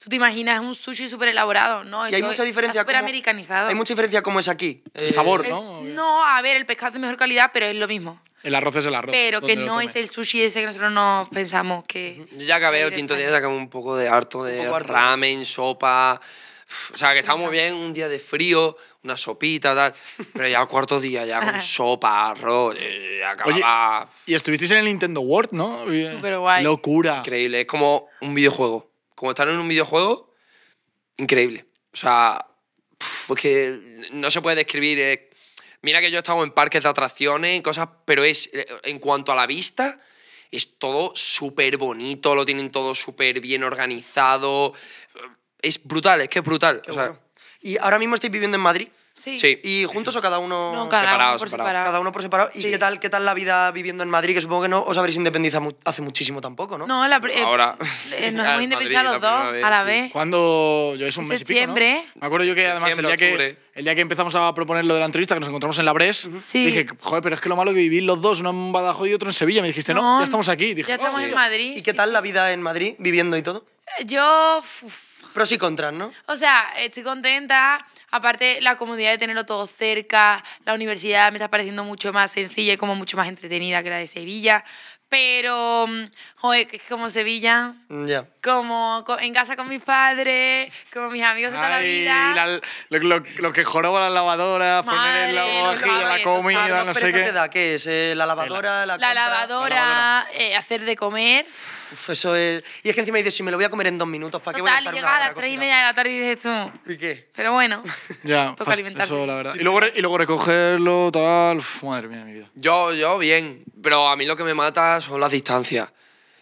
Speaker 2: Tú te imaginas un sushi súper elaborado, ¿no? y hay mucha diferencia. Súper americanizado. Hay
Speaker 4: mucha diferencia como es aquí. El sabor, ¿no?
Speaker 2: no, a ver, el pescado es de mejor calidad, pero es lo mismo.
Speaker 4: El arroz es el arroz. Pero que no es
Speaker 2: el sushi ese que nosotros nos pensamos que. ya acabé el quinto día, ya acabé
Speaker 3: un poco de harto de ramen, sopa. O sea, que estábamos bien, un día de frío, una sopita, tal. Pero ya al cuarto día, ya con sopa, arroz, eh, acababa.
Speaker 1: y estuvisteis en el Nintendo World, ¿no? Súper guay.
Speaker 3: Locura. Increíble, es como un videojuego. Como estar en un videojuego, increíble. O sea, que no se puede describir. Mira que yo he estado en parques de atracciones y cosas, pero es, eh, en cuanto a la vista, es todo súper bonito, lo tienen todo súper bien organizado es
Speaker 4: brutal, es que es brutal. ¿Y ahora mismo estáis viviendo en Madrid? Sí. ¿Y juntos o cada uno cada uno por separado. ¿Y qué tal qué tal la vida viviendo en Madrid? Que supongo que no os habréis independizado
Speaker 1: hace muchísimo tampoco, ¿no?
Speaker 2: No, eh, ahora eh, nos hemos independizado los dos a la vez.
Speaker 1: Cuando yo es un mes y pico, Me acuerdo yo que además el día que, empezamos a proponer lo de la entrevista que nos encontramos en la Bres, dije, "Joder, pero es que lo malo es vivir los dos, uno en Badajoz y otro en Sevilla." Me dijiste, "No, ya estamos aquí." "Ya estamos oh, en Madrid." ¿Y qué tal la vida en Madrid viviendo y todo?
Speaker 2: Eh, yo
Speaker 1: Pros y contras,
Speaker 4: ¿no?
Speaker 2: O sea, estoy contenta. Aparte, la comunidad de tenerlo todo cerca. La universidad me está pareciendo mucho más sencilla y como mucho más entretenida que la de Sevilla pero mm, joder, como Sevilla, mm, yeah. como en casa con mis padres, como mis amigos de toda la vida.
Speaker 1: La, lo, que joroba la lavadora, poner en la
Speaker 4: vajilla, la comida, no, sé qué. ¿Qué te da? ¿Qué es? Eh, ¿La lavadora? La, lavadora, la
Speaker 2: lavadora. Eh, hacer de comer.
Speaker 4: Uf, eso es... Y es que encima dice si me lo voy a comer en dos minutos, ¿para qué voy a estar llega
Speaker 2: a las tres y media de la tarde y dices tú... ¿Y qué? Pero bueno,
Speaker 1: ya, pues Eso, la verdad. Y luego, y luego recogerlo, tal... madre mía, mi vida.
Speaker 3: Yo, yo bien, pero a mí lo que me mata son las
Speaker 1: distancias.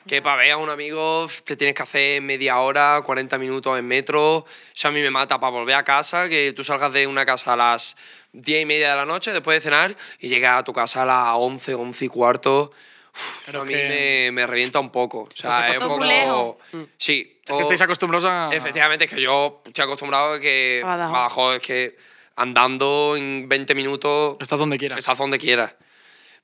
Speaker 3: Que para ver a un amigo te tienes que hacer media hora, 40 minutos en metro. Eso sea, a mí me mata para volver a casa, que tú salgas de una casa a las 10 y media de la noche después de cenar y llegas a tu casa a las 11, 11 y cuarto. a mí me, me, revienta un poco. O sea, es un poco. Mm. Sí. Es que estáis
Speaker 1: acostumbrados a.
Speaker 3: Efectivamente, es que yo estoy acostumbrado a que. Badajoz. es que andando en 20 minutos. Estás donde quieras.
Speaker 1: Estás donde quieras.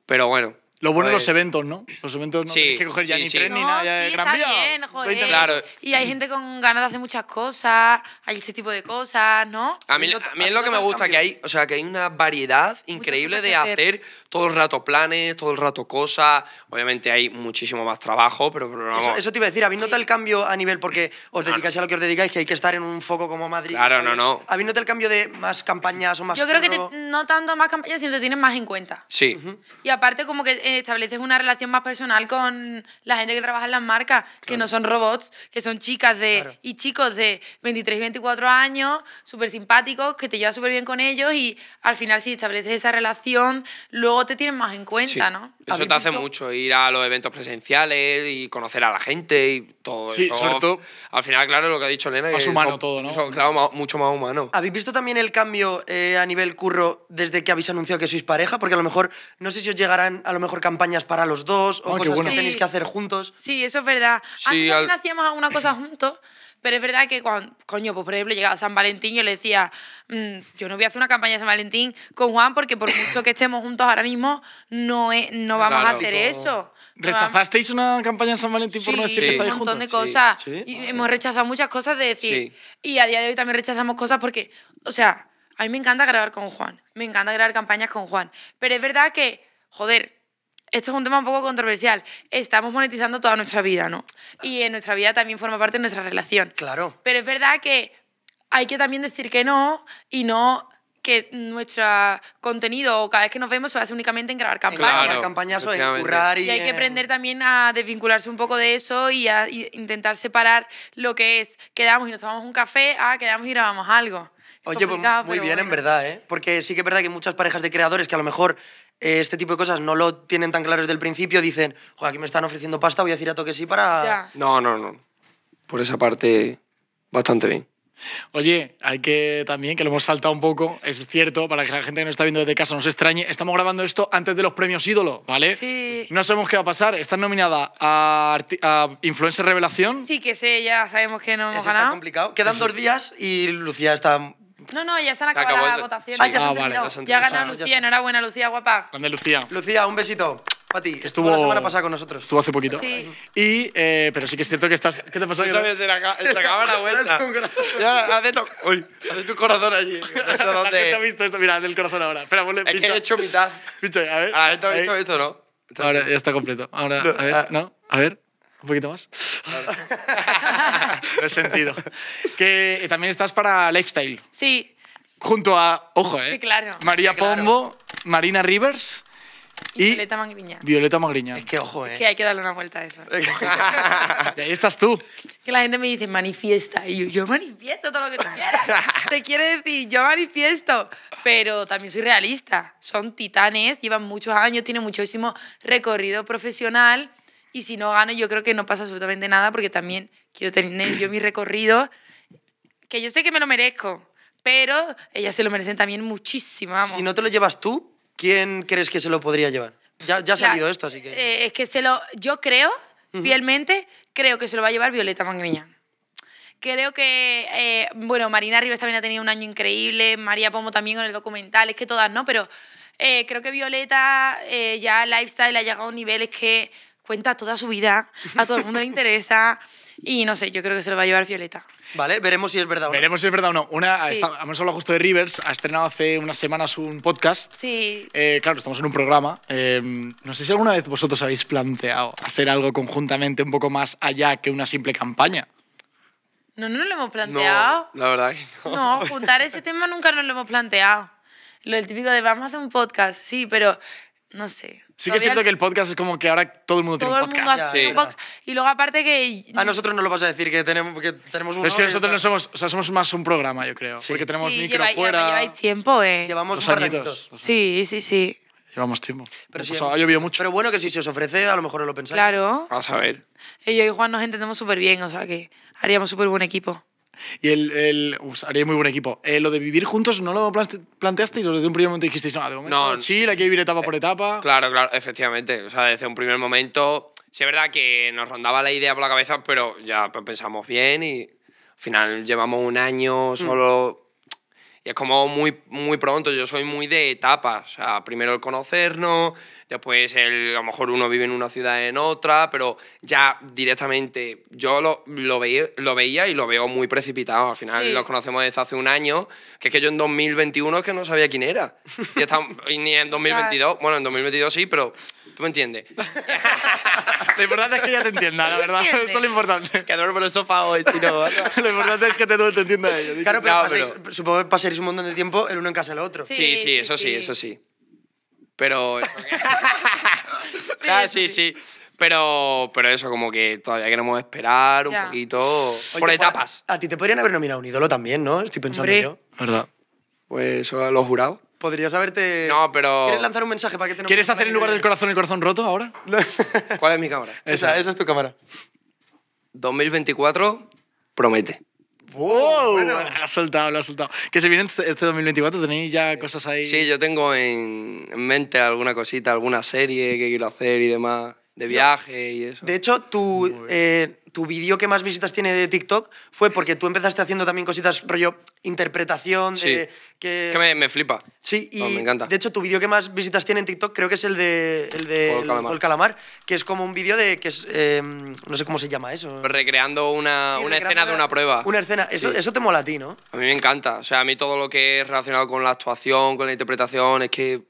Speaker 1: Pero bueno, lo bueno es los pues eventos, ¿no? Los eventos no tienes que coger ya ni tren ni nada, de Gran Vía. Bien,
Speaker 2: joder. Claro. Y hay gente con ganas de hacer muchas cosas, hay este tipo de cosas, ¿no? A mí, a es lo que me gusta,
Speaker 3: que hay, o sea, que hay una variedad increíble de hacer. todo el rato planes, todo el rato cosas. Obviamente hay muchísimo más trabajo, pero, Eso,
Speaker 4: te iba a decir, ¿habéis nota el cambio a nivel, porque os ah, dedicáis a lo que os dedicáis, que hay que estar en un foco como Madrid? Claro, no, no. mí nota el cambio de más campañas o más Yo creo que
Speaker 2: no tanto más campañas, sino que te tienen más en cuenta. Sí. Y aparte como que eh, estableces una relación más personal con la gente que trabaja en las marcas, que no son robots, que son chicas de, y chicos de 23 y 24 años, súper simpáticos, que te llevas súper bien con ellos y al final si estableces esa relación, luego te tienen más en cuenta, ¿no? Eso
Speaker 3: te hace mucho, ir a los eventos presenciales y conocer a la gente y todo eso. Sobre todo, Al final, claro, lo que ha dicho Elena. Más es humano todo,
Speaker 4: ¿no? claro, mucho más humano. ¿Habéis visto también el cambio eh, a nivel curro desde que habéis anunciado que sois pareja? Porque a lo mejor, no sé si os llegarán a lo mejor campañas para los dos o ah, cosas que tenéis que hacer juntos.
Speaker 2: Sí, eso es verdad. Antes hacíamos alguna cosa juntos. Pero es verdad que cuando, coño, pues por ejemplo, llegaba San Valentín, yo le decía, mm, yo no voy a hacer una campaña de San Valentín con Juan porque por mucho que estemos juntos ahora mismo, no, no vamos a hacer eso. ¿Rechazasteis
Speaker 1: una campaña de San Valentín por no decir que estáis juntos? un montón de cosas. Ah, hemos
Speaker 2: rechazado muchas cosas de decir. Y a día de hoy también rechazamos cosas porque, o sea, a mí me encanta grabar con Juan, me encanta grabar campañas con Juan. Pero es verdad que, joder, esto es un tema un poco controversial. Estamos monetizando toda nuestra vida, ¿no? Y en nuestra vida también forma parte de nuestra relación. Claro. Pero es verdad que hay que también decir que no y no que nuestro contenido o cada vez que nos vemos se basa únicamente en grabar campañas. grabar campañas o pues, en currar y... y hay que aprender también a desvincularse un poco de eso y a intentar separar lo que es quedamos y nos tomamos un café a quedamos y grabamos algo.
Speaker 4: Oye, pues, muy bien, en verdad, ¿eh? Porque sí que es verdad que muchas parejas de creadores que a lo mejor este tipo de cosas no lo tienen tan claro desde el principio, dicen, joder, aquí me están ofreciendo pasta, voy a decir a toque sí para... No, no, no.
Speaker 1: Por esa parte, bastante bien. Oye, hay que también, que lo hemos saltado un poco, es cierto, para que la gente que nos está viendo desde casa no se extrañe, estamos grabando esto antes de los premios ídolo, ¿vale? Sí. No sabemos qué va a pasar. Estás nominada a, Influencer Revelación.
Speaker 2: Sí, que sé, ya sabemos que no hemos ganado. Está
Speaker 1: complicado. Quedan dos días
Speaker 4: y Lucía está
Speaker 2: no, no, ya se han acabado las ah, ya, se ganado ya Lucía, enhorabuena, Lucía, guapa.
Speaker 1: Grande, Lucía. Lucía, un besito. Pati, estuvo la semana pasada con nosotros. Estuvo hace poquito. Sí. Y, eh, pero sí que es cierto que estás. ¿Qué te pasó? No sabes, se acaba la vuelta. ya, haz de, to... tu corazón allí. ¿Te has visto esto? Mira, haz del corazón ahora. Espera, ponle. Es que he hecho mitad. a ver. Ah, esto, esto, esto, ¿no? ahora ya está completo. Ahora, a ver, ¿no? A ver. Ah. ¿Un poquito más? no he sentido. Que eh, también estás para Lifestyle. Sí. Junto a, ojo, ¿eh? Sí, claro. María Pombo, Marina Rivers. Y, Violeta Magriña. Violeta Es que ojo, ¿eh? que
Speaker 2: hay que darle una vuelta a eso.
Speaker 1: y ahí estás tú.
Speaker 2: Que la gente me dice, manifiesta. Y yo, yo manifiesto todo lo que tú quieras. Te quiere decir, yo manifiesto. Pero también soy realista. Son titanes, llevan muchos años, tienen muchísimo recorrido profesional y si no gano, yo creo que no pasa absolutamente nada porque también quiero tener yo mi recorrido, que yo sé que me lo merezco, pero ellas se lo merecen también muchísimo. Si no
Speaker 4: te lo llevas tú, ¿quién crees que se lo podría llevar? Ya, ya ha salido esto, así que...
Speaker 2: Eh, es que se lo, yo creo, fielmente, creo que se lo va a llevar Violeta Mangreña. Creo que, eh, bueno, Marina Rivas también ha tenido un año increíble, María Pomo también con el documental, es que todas, ¿no? Pero eh, creo que Violeta ya lifestyle ha llegado a niveles que cuenta toda su vida, a todo el mundo le interesa y no sé, yo creo que se lo va a llevar Violeta.
Speaker 1: Vale, veremos si es verdad o no. Veremos si es verdad o no. Una, hemos hablado justo de Rivers, ha estrenado hace unas semanas un podcast. Sí. Eh, claro, estamos en un programa. Eh, no sé si alguna vez vosotros habéis planteado hacer algo conjuntamente un poco más allá que una simple campaña.
Speaker 2: No, no lo hemos planteado.
Speaker 1: No, la verdad que no. No,
Speaker 2: juntar ese tema nunca nos lo hemos planteado. Lo del típico de vamos a hacer un podcast, sí, pero no sé. Sí que es cierto que
Speaker 1: el podcast es como que ahora todo el mundo tiene un podcast.
Speaker 2: Y luego aparte que... A nosotros
Speaker 1: no lo vas a decir que tenemos, que tenemos un... Es que nosotros no somos, o sea, somos más un programa, yo creo. Sí. Porque tenemos micro fuera... Lleva,
Speaker 2: lleva tiempo, eh. Llevamos Dos añitos. Sí, sí,
Speaker 1: sí. Llevamos tiempo. Pero ha llovido mucho. Pero bueno que si se os ofrece, a lo mejor lo pensáis. Claro. a saber.
Speaker 2: Yo y Juan nos entendemos súper bien, o sea que haríamos súper buen equipo.
Speaker 1: Y el, el pues, haría muy buen equipo. Eh, lo de vivir juntos, ¿no lo planteasteis o desde un primer momento dijisteis, no, de momento no, Chile, hay que vivir etapa por eh, etapa?
Speaker 3: Claro, claro, efectivamente. O sea, desde un primer momento, sí es verdad que nos rondaba la idea por la cabeza, pero ya pensamos bien y al final llevamos un año mm. solo... Y es como muy, muy pronto, yo soy muy de etapas. primero el conocernos, después el, a lo mejor uno vive en una ciudad en otra, pero ya directamente yo lo, lo, veía, y lo veo muy precipitado. Al final lo conocemos desde hace un año, que es que yo en 2021 es que no sabía quién era. Y, está, y ni en 2022, bueno, en 2022 sí, pero Tú me entiendes. lo importante es que ella
Speaker 1: te entienda, la verdad. Eso es lo importante. Que duermo en el sofá hoy, no. lo importante es que te, te entienda ella. Claro, pero, supongo que
Speaker 4: pasaréis un montón de tiempo el uno en casa del otro.
Speaker 3: Sí, sí, eso sí, eso sí. Pero... ah, sí, sí. Pero, pero eso, como que todavía queremos esperar un poquito. por pues, etapas.
Speaker 4: A, ti te podrían haber nominado un ídolo también, ¿no? Estoy pensando Hombre. yo. ¿Verdad? Pues lo he jurado. Podrías haberte. No, pero. ¿Quieres lanzar un mensaje para que te ¿Quieres hacer en lugar del corazón el corazón roto ahora? ¿Cuál es mi cámara? Esa, esa es
Speaker 1: tu cámara. 2024 promete. ¡Wow! Lo ha soltado, lo ha soltado. Que se viene este 2024, este tenéis ya cosas ahí. Sí, yo tengo en
Speaker 3: mente alguna cosita, alguna serie que quiero hacer y demás. De viaje y eso.
Speaker 1: De hecho,
Speaker 4: tu, eh, tu vídeo que más visitas tiene de TikTok fue porque tú empezaste haciendo también cositas rollo interpretación. Sí,
Speaker 3: que... me, flipa.
Speaker 4: Sí, y me de hecho tu vídeo que más visitas tiene en TikTok creo que es el de... El de el, calamar. que es como un vídeo de... que es, em, No sé cómo se llama eso.
Speaker 3: Recreando una, una escena de una prueba. Una
Speaker 4: escena. Eso, eso te mola a ti, ¿no?
Speaker 3: A mí me encanta. O sea, a mí todo lo que es relacionado con la actuación, con la interpretación, es que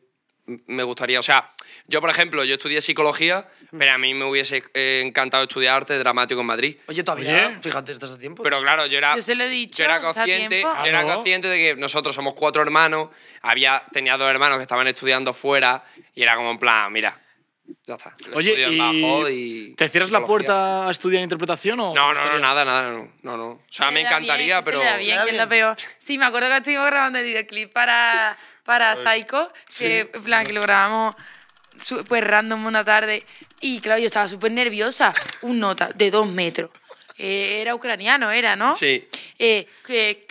Speaker 3: me gustaría, o sea, yo por ejemplo, yo estudié psicología, pero a mí me hubiese eh, encantado estudiar arte dramático en Madrid.
Speaker 4: Oye, todavía, fíjate, estás a tiempo.
Speaker 3: Pero claro, yo era, Yo dicho, era consciente, era consciente de que nosotros somos cuatro hermanos, había, tenía dos hermanos que estaban estudiando fuera y era como en plan, mira, ya está. Oye,
Speaker 1: y- ¿te cierras la puerta a estudiar interpretación o...? No, no, nada, nada, no, no, O sea, me
Speaker 3: encantaría, pero...
Speaker 2: Sí, me acuerdo que estuvimos grabando el videoclip para, para Psycho, que plan que lo grabamos pues random una tarde. Y claro, yo estaba súper nerviosa. Un nota de dos metros. Eh, era ucraniano, era, ¿no? Sí. Eh,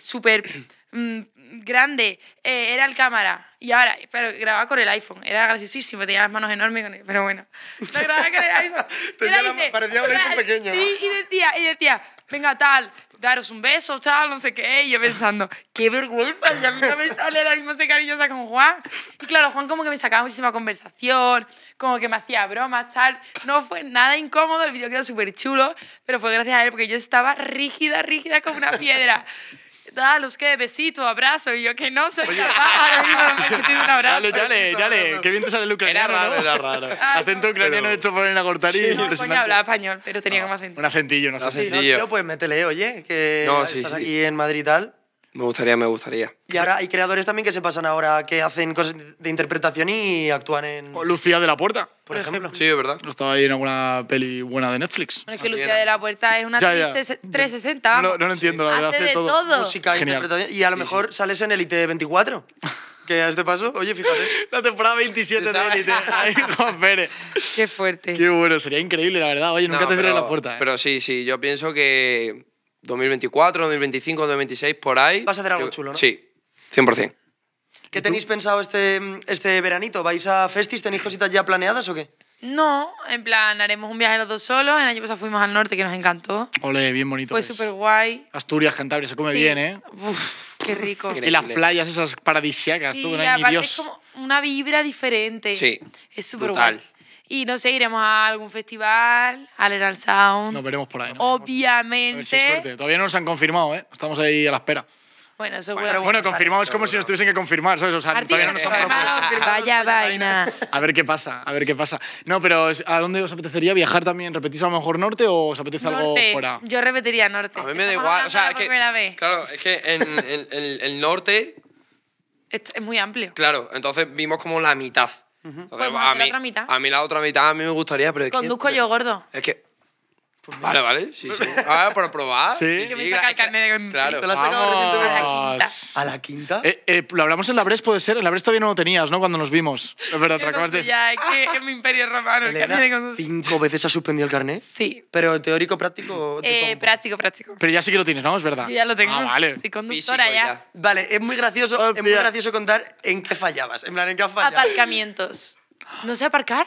Speaker 2: súper mm, grande. Eh, era el cámara. Y ahora, pero grababa con el iPhone. Era graciosísimo. Tenía las manos enormes, con pero bueno. Lo grababa con el iPhone. parecía un iPhone pequeño. Sí, y decía, y decía, venga tal, daros un beso, tal, no sé qué. Y yo pensando, qué vergüenza, ya a mí no me sale la misma cariñosa con Juan. Y claro, Juan como que me sacaba muchísima conversación, como que me hacía bromas, tal. No fue nada incómodo, el vídeo quedó súper chulo, pero fue gracias a él porque yo estaba rígida, rígida como una piedra tal? Usted, besito, abrazo. Y yo, que no sé. un
Speaker 1: abrazo. Dale, dale, dale. Qué bien te sale el ucraniano. Era raro, era raro. Acento ucraniano hecho por Elena Cortari. Sí, no, coño, hablaba
Speaker 4: español, pero tenía como acento. Un
Speaker 1: acentillo, un acentillo. No, tío, pues métele, oye, que no, sí, estás aquí en Madrid y tal. Me gustaría, me gustaría.
Speaker 4: Y ahora hay creadores también que se pasan ahora, que hacen cosas de interpretación
Speaker 1: y actúan en... Lucía de la Puerta. Por ejemplo. Sí, es verdad. Estaba ahí en alguna peli buena de Netflix. es que ah, Lucía de la
Speaker 2: Puerta es una 360. No, no, lo entiendo, la Hace de todo. todo.
Speaker 4: E y a lo mejor sales en Elite 24.
Speaker 1: que a este paso,
Speaker 4: oye, fíjate.
Speaker 1: La temporada 27 de Elite. Qué fuerte. Qué bueno, sería increíble, la verdad. Oye, nunca te cierres la puerta. ¿eh?
Speaker 3: Pero sí, sí, yo pienso que 2024, 2025, 2026, por
Speaker 4: ahí. Vas a hacer algo chulo, ¿no? Sí, 100%. ¿Qué tenéis pensado este, este veranito? ¿Vais a festis? ¿Tenéis cositas ya planeadas o qué?
Speaker 2: No, en plan, haremos un viaje los dos solos. El año pasado fuimos al norte, que nos encantó.
Speaker 1: Ole, bien bonito. Fue súper guay. Asturias, Cantabria, se come bien, ¿eh? Uf, qué rico. Y las playas esas paradisíacas, sí, es como
Speaker 2: una vibra diferente. Sí,
Speaker 1: es súper guay.
Speaker 2: Y no sé, iremos a algún festival, al Eral Sound. Nos veremos por ahí. Obviamente. A suerte.
Speaker 1: Todavía no nos han confirmado, ¿eh? Estamos ahí a la espera.
Speaker 2: Bueno, eso bueno,
Speaker 1: confirmado, es como si nos tuviesen que confirmar, ¿sabes? O sea, todavía no nos han Vaya vaina. A ver qué pasa, a ver qué pasa. No, pero ¿a dónde os apetecería viajar también? ¿Repetís a lo mejor norte o os apetece algo fuera?
Speaker 2: Yo repetiría norte. A mí me da igual, o sea, es que, claro, es que en,
Speaker 3: en, el norte
Speaker 2: es muy amplio.
Speaker 3: Claro, entonces vimos como la mitad. Pues a, mí, la otra mitad. a mí me gustaría, pero Conduzco yo, gordo. Es que
Speaker 1: vale, vale, sí, sí. Ah, para probar. Sí, sí,
Speaker 2: Claro.
Speaker 3: ¿Te A
Speaker 1: la quinta. ¿A la quinta? Eh, eh, lo hablamos en la Bres, puede ser. En la Bres todavía no lo tenías, ¿no? Cuando nos vimos. Es verdad, te acabas de...
Speaker 2: Ya, es que mi imperio romano. El carnet
Speaker 1: con... ¿Cinco veces has suspendido el carnet? Sí. ¿Pero teórico, práctico?
Speaker 4: Eh, práctico, práctico.
Speaker 1: Pero ya sí que lo tienes, ¿no? Es verdad. ya lo tengo. Ah, vale. Sí,
Speaker 4: conductora ya. Vale, es muy gracioso, es muy gracioso contar en qué fallabas. En plan, en qué fallabas Aparcamientos.
Speaker 2: ¿No sé aparcar?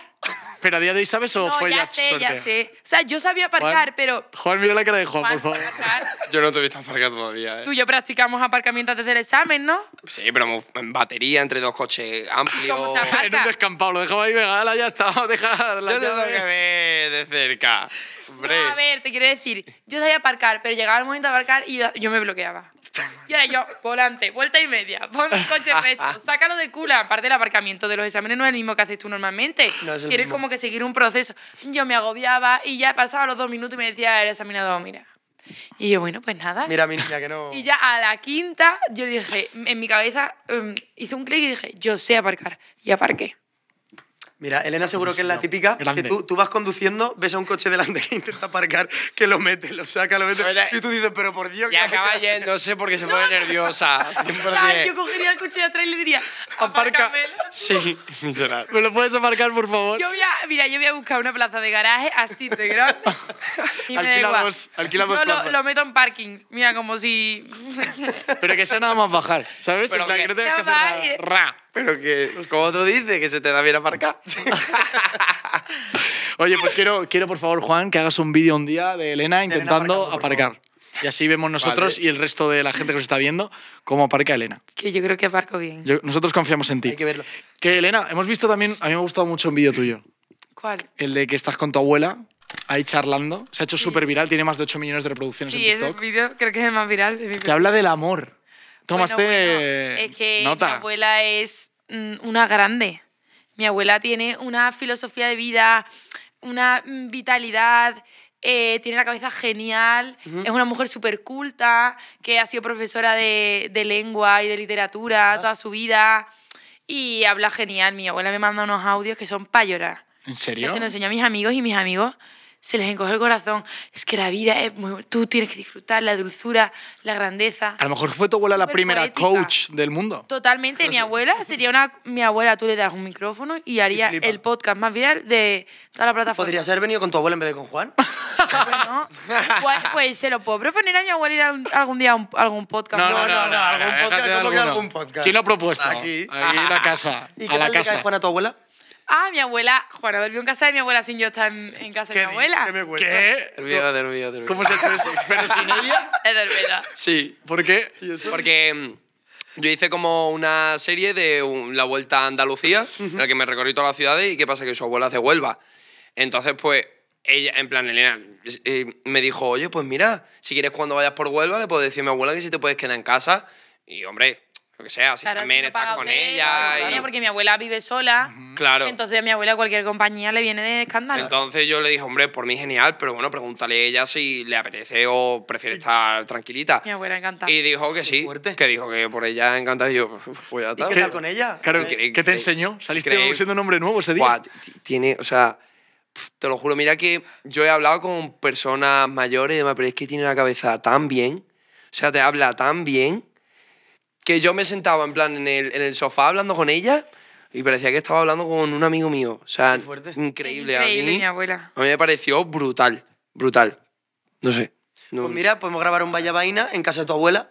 Speaker 1: Pero a día de hoy sabes o fue ya, ya sé, ya
Speaker 2: sé. O sea, yo sabía aparcar, pero...
Speaker 1: Juan, mira la cara de Juan, por favor. Yo no te he visto aparcar todavía, ¿eh?
Speaker 2: Tú y yo practicamos aparcamiento antes del examen, ¿no?
Speaker 3: Sí, pero en batería, entre dos coches amplios... ¿Cómo se aparca? En un
Speaker 1: descampado, lo dejaba ahí, venga, ya está, dejadla. Yo te tengo que ver de cerca, a ver,
Speaker 2: te quiero decir, yo sabía aparcar, pero llegaba el momento de aparcar y yo, me bloqueaba. Y ahora yo, volante, vuelta y media, pon el coche recto, sácalo de culo. Aparte, el aparcamiento de los exámenes no es el mismo que haces tú normalmente. Quiere como que seguir un proceso. Yo me agobiaba y ya pasaba los dos minutos y me decía el examinador, mira. Y yo, bueno, pues nada. Mira, mi
Speaker 4: niña que no. Y
Speaker 2: ya a la quinta, yo dije, en mi cabeza em, hice un clic y dije, yo sé aparcar. Y aparqué.
Speaker 4: Mira, Elena seguro que es la típica que tú, tú, vas conduciendo, ves a un coche delante que intenta aparcar, que lo mete, lo saca, lo mete, y tú dices, pero por Dios... Y acaba sé, porque se pone
Speaker 1: nerviosa. yo
Speaker 2: cogería el coche de atrás y le diría, aparca...
Speaker 1: Sí, literal. ¿Me lo puedes aparcar, por favor? Yo
Speaker 2: voy mira, yo voy a buscar una plaza de garaje así de grande. alquilamos, alquilamos Yo lo, meto en parking, mira, como si...
Speaker 1: pero que sea nada más bajar, ¿sabes? Pero que, no tengas que hacer Ra. Pero que, como tú dices, que se te da bien aparcar. Oye, pues quiero, quiero, por favor, Juan, que hagas un vídeo un día de Elena intentando aparcar. Y así vemos nosotros y el resto de la gente que nos está viendo cómo aparca Elena. Que yo creo que aparco bien. nosotros confiamos en ti. Hay que verlo. Que Elena, hemos visto también, a mí me ha gustado mucho un vídeo tuyo. ¿Cuál? El de que estás con tu abuela ahí charlando. Se ha hecho súper viral, tiene más de 8 millones de reproducciones en TikTok.
Speaker 2: vídeo creo que es el más viral. De mi Te habla
Speaker 1: del amor es que mi abuela
Speaker 2: es mm, una grande. Mi abuela tiene una filosofía de vida, una mm, vitalidad, eh, tiene la cabeza genial, es una mujer súper culta, que ha sido profesora de, lengua y de literatura toda su vida y habla genial. Mi abuela me manda unos audios que son para llorar.
Speaker 1: ¿En serio? se los enseño
Speaker 2: a mis amigos y mis amigos se les encoge el corazón. Es que la vida es muy... Tú tienes que disfrutar la dulzura, la grandeza. A lo mejor
Speaker 1: fue tu abuela la primera coach del mundo.
Speaker 2: Totalmente. Mi abuela sería una... Mi abuela, tú le das un micrófono y haría el podcast más viral de toda la plataforma. ¿Podrías haber
Speaker 4: venido con tu abuela en vez de con Juan?
Speaker 2: pues, pues se lo puedo proponer a mi abuela ir algún día a algún podcast.
Speaker 4: No,
Speaker 1: no, no, algún podcast, algún podcast? ¿Quién lo ha propuesto? Aquí. en la casa, ¿Y a la casa. Juan a tu abuela?
Speaker 2: Ah, mi abuela, Juana dormió en casa de mi abuela sin yo estar en, casa de mi abuela. ¿Qué
Speaker 1: ¿Qué? ¿Cómo se ha hecho eso? ¿Pero sin
Speaker 2: ella? Es dormida.
Speaker 1: Sí. ¿Por qué?
Speaker 3: Porque mm, yo hice como una serie de la vuelta a Andalucía, en la que me recorrí todas las ciudades y qué pasa que su abuela hace Huelva. Entonces, pues, ella, en plan, Elena, eh, me dijo, oye, pues mira, si quieres cuando vayas por Huelva, le puedo decir a mi abuela que si te puedes quedar en casa. Y hombre, que sea, si también con ella. y...
Speaker 2: Porque mi abuela vive sola.
Speaker 3: Claro. Entonces
Speaker 2: a mi abuela cualquier compañía le viene de escándalo.
Speaker 3: Entonces yo le dije, hombre, por mí genial, pero bueno, pregúntale a ella si le apetece o prefiere estar tranquilita. Mi abuela encantada. Y dijo que sí, que dijo que por ella encantada. Y yo, voy a estar. qué con
Speaker 1: ella? Claro, ¿qué, te enseñó? ¿Saliste
Speaker 3: siendo un hombre nuevo ese día? tiene, o sea... Te lo juro, mira que yo he hablado con personas mayores y demás, pero es que tiene la cabeza tan bien, o sea, te habla tan bien que yo me sentaba en plan en el, en el sofá hablando con ella y parecía que estaba hablando con un amigo mío. O sea, increíble. Increíble, a mí, mi abuela. A mí me pareció brutal,
Speaker 1: brutal. No sé.
Speaker 4: Pues mira, podemos grabar un Vaya Vaina en casa de tu abuela.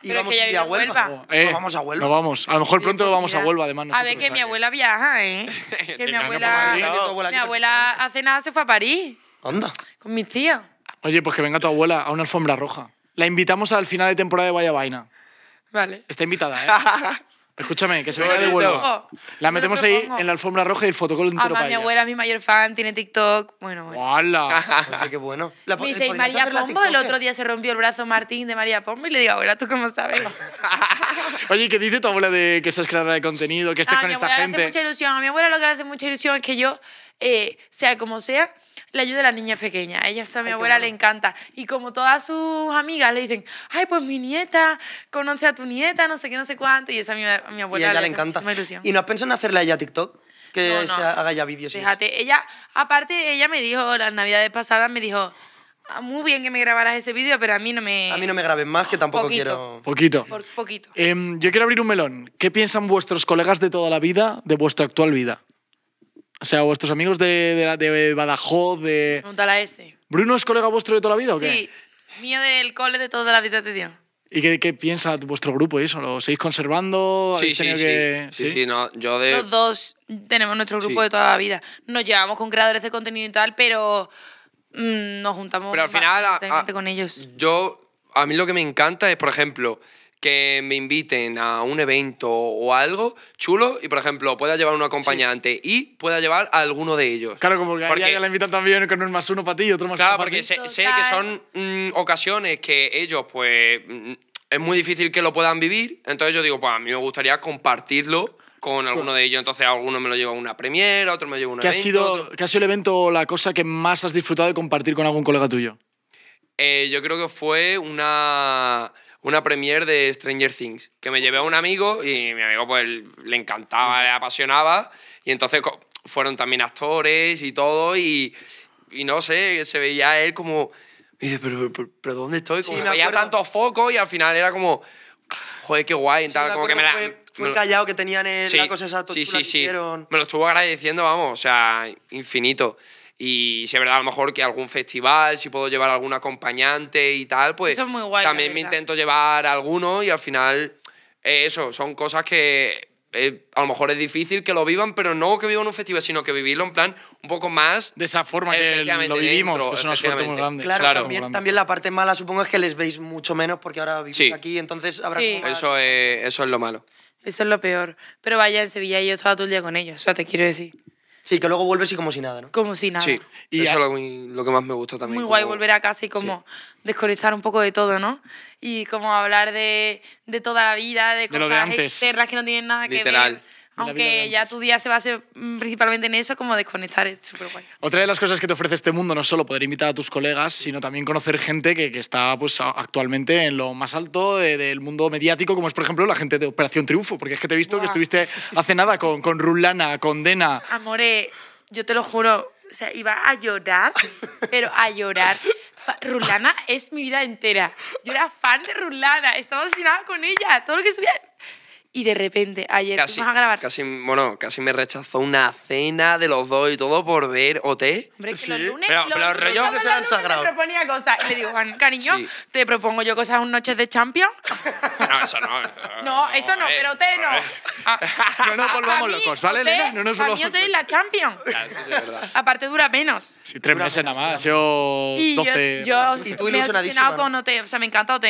Speaker 4: Y vamos a Huelva. vamos a Huelva. No
Speaker 1: vamos. A lo mejor pronto vamos a Huelva, además. a ver, que mi
Speaker 2: abuela viaja, ¿eh? que mi abuela. Mi abuela hace nada se fue a París.
Speaker 1: Anda. Con mis tíos. Oye, pues que venga tu abuela a una alfombra roja. La invitamos al final de temporada de Vaya Vaina. Vale. Está invitada, ¿eh? Escúchame, que se venga de vuelo. Oh, la metemos ahí en la alfombra roja y el fotocall entero para ah, mi abuela
Speaker 2: abuela, mi mayor fan, tiene TikTok. Bueno,
Speaker 1: bueno. ¡Hala! qué bueno. me dice, María Pombo? El otro
Speaker 2: día se rompió el brazo Martín de María Pombo y le digo, abuela, ¿tú cómo sabes?
Speaker 1: Oye, ¿qué dice tu abuela de que seas creadora de contenido, que estés ah, con esta gente? A mi abuela le hace mucha
Speaker 2: ilusión. A mi abuela lo que le hace mucha ilusión es que yo, eh, sea como sea, le ayuda a la niña pequeña. Ella, a mi abuela le encanta. Y como todas sus amigas le dicen, ay, pues mi nieta, conoce a tu nieta, no sé qué, no sé cuánto. Y esa a mi, abuela ella le, encanta.
Speaker 4: ¿Y no has pensado en hacerle a ella TikTok? Que haga ya vídeos. Fíjate,
Speaker 2: ella, aparte, ella me dijo, las navidades pasadas me dijo, ah, muy bien que me grabaras ese vídeo, pero a mí no me... A mí no
Speaker 1: me grabes más, que tampoco quiero... Poquito. poquito. Em, yo quiero abrir un melón. ¿Qué piensan vuestros colegas de toda la vida de vuestra actual vida? O sea, vuestros amigos de, de, Badajoz, de... ese. ¿Bruno es colega vuestro de toda la vida o qué? Sí,
Speaker 2: mío del cole de toda la vida, te digo.
Speaker 1: ¿Y qué, qué, piensa vuestro grupo de eso? ¿Lo seguís conservando? Sí, sí, sí, sí. Sí,
Speaker 3: no, yo de...
Speaker 2: Los dos tenemos nuestro grupo de toda la vida. Nos llevamos con creadores de contenido y tal, pero mm, nos juntamos pero al final, con ellos.
Speaker 3: Yo, a mí lo que me encanta es, por ejemplo, que me inviten a un evento o algo chulo y, por ejemplo, pueda llevar un acompañante
Speaker 1: y pueda llevar a alguno de ellos. Claro, como que porque, la invitan también con un más uno para ti y otro más Claro, porque sé, que son
Speaker 3: mm, ocasiones que ellos, pues, mm, es muy difícil que lo puedan vivir. Entonces yo digo, pues a mí me gustaría compartirlo con alguno de ellos. Entonces, alguno me lo lleva a una premiera, otro me lleva a un ¿Qué Ha sido,
Speaker 1: ¿Qué ha sido el evento o la cosa que más has disfrutado de compartir con algún colega tuyo?
Speaker 3: Eh, yo creo que fue una una premiere de Stranger Things, que me llevé a un amigo y mi amigo pues le encantaba, le apasionaba y entonces fueron también actores y todo y, y no sé, se veía él como... Me dice, ¿Pero, pero, pero, dónde estoy? Como sí, veía tantos focos y al final era como, joder, qué
Speaker 4: guay. tal, como que me fue, callado que tenían en sí, la cosa sí, sí, sí.
Speaker 3: Me lo estuvo agradeciendo, vamos, o sea, infinito. Y si es verdad, a lo mejor que algún festival, si puedo llevar algún acompañante y tal, pues es muy también me intento llevar alguno y al final, eh, eso, son cosas que eh, a lo mejor es difícil que lo vivan, pero no que vivan un festival, sino que vivirlo en plan un poco más. De esa forma que lo vivimos, es una suerte muy grande. Claro,
Speaker 4: También, la parte mala supongo es que les veis mucho menos porque ahora vivís aquí, entonces habrá. Sí. Eso, es,
Speaker 3: eso es lo malo.
Speaker 2: Eso es lo peor. Pero vaya, en Sevilla yo estaba todo el día con ellos, o sea, te
Speaker 4: quiero decir. Sí, que luego vuelves y como si nada, ¿no? Como si nada. Sí, y eso es lo, lo, que más me gusta también. Muy guay volver
Speaker 2: a casa y como desconectar un poco de todo, ¿no? Y como hablar de, toda la vida, de, cosas que no tienen nada que ver. Aunque ya tu día se base mm, principalmente en eso, como desconectar es súper guay.
Speaker 1: Otra de las cosas que te ofrece este mundo no solo poder invitar a tus colegas, sino también conocer gente que, está pues, actualmente en lo más alto del mundo mediático, como es, por ejemplo, la gente de Operación Triunfo, porque es que te he visto que estuviste hace nada con, con Rulana, con Dena.
Speaker 2: Amore, yo te lo juro, o iba a llorar, pero a llorar. Rulana es mi vida entera. Yo era fan de Rulana, estaba fascinada con ella. Todo lo que subía, y de repente ayer casi, a
Speaker 3: grabar. Casi, bueno, casi me rechazó una cena de los dos y todo por ver OT. Hombre, que los lunes. Pero, los, pero rollos que se sagrados.
Speaker 2: proponía cosas. Y le digo, cariño, te propongo yo cosas un noches de champion.
Speaker 1: no, eso eh, no.
Speaker 2: No, eso no, pero OT no.
Speaker 1: no nos pues volvamos locos, ¿vale, Elena? No nos volvamos mí
Speaker 2: te es la champion. Claro, ah, sí es verdad. Aparte, dura menos.
Speaker 1: Sí, tres meses nada más. Yo, 12. Yo, yo y ah, me he con
Speaker 2: OT. O sea, me encanta OT.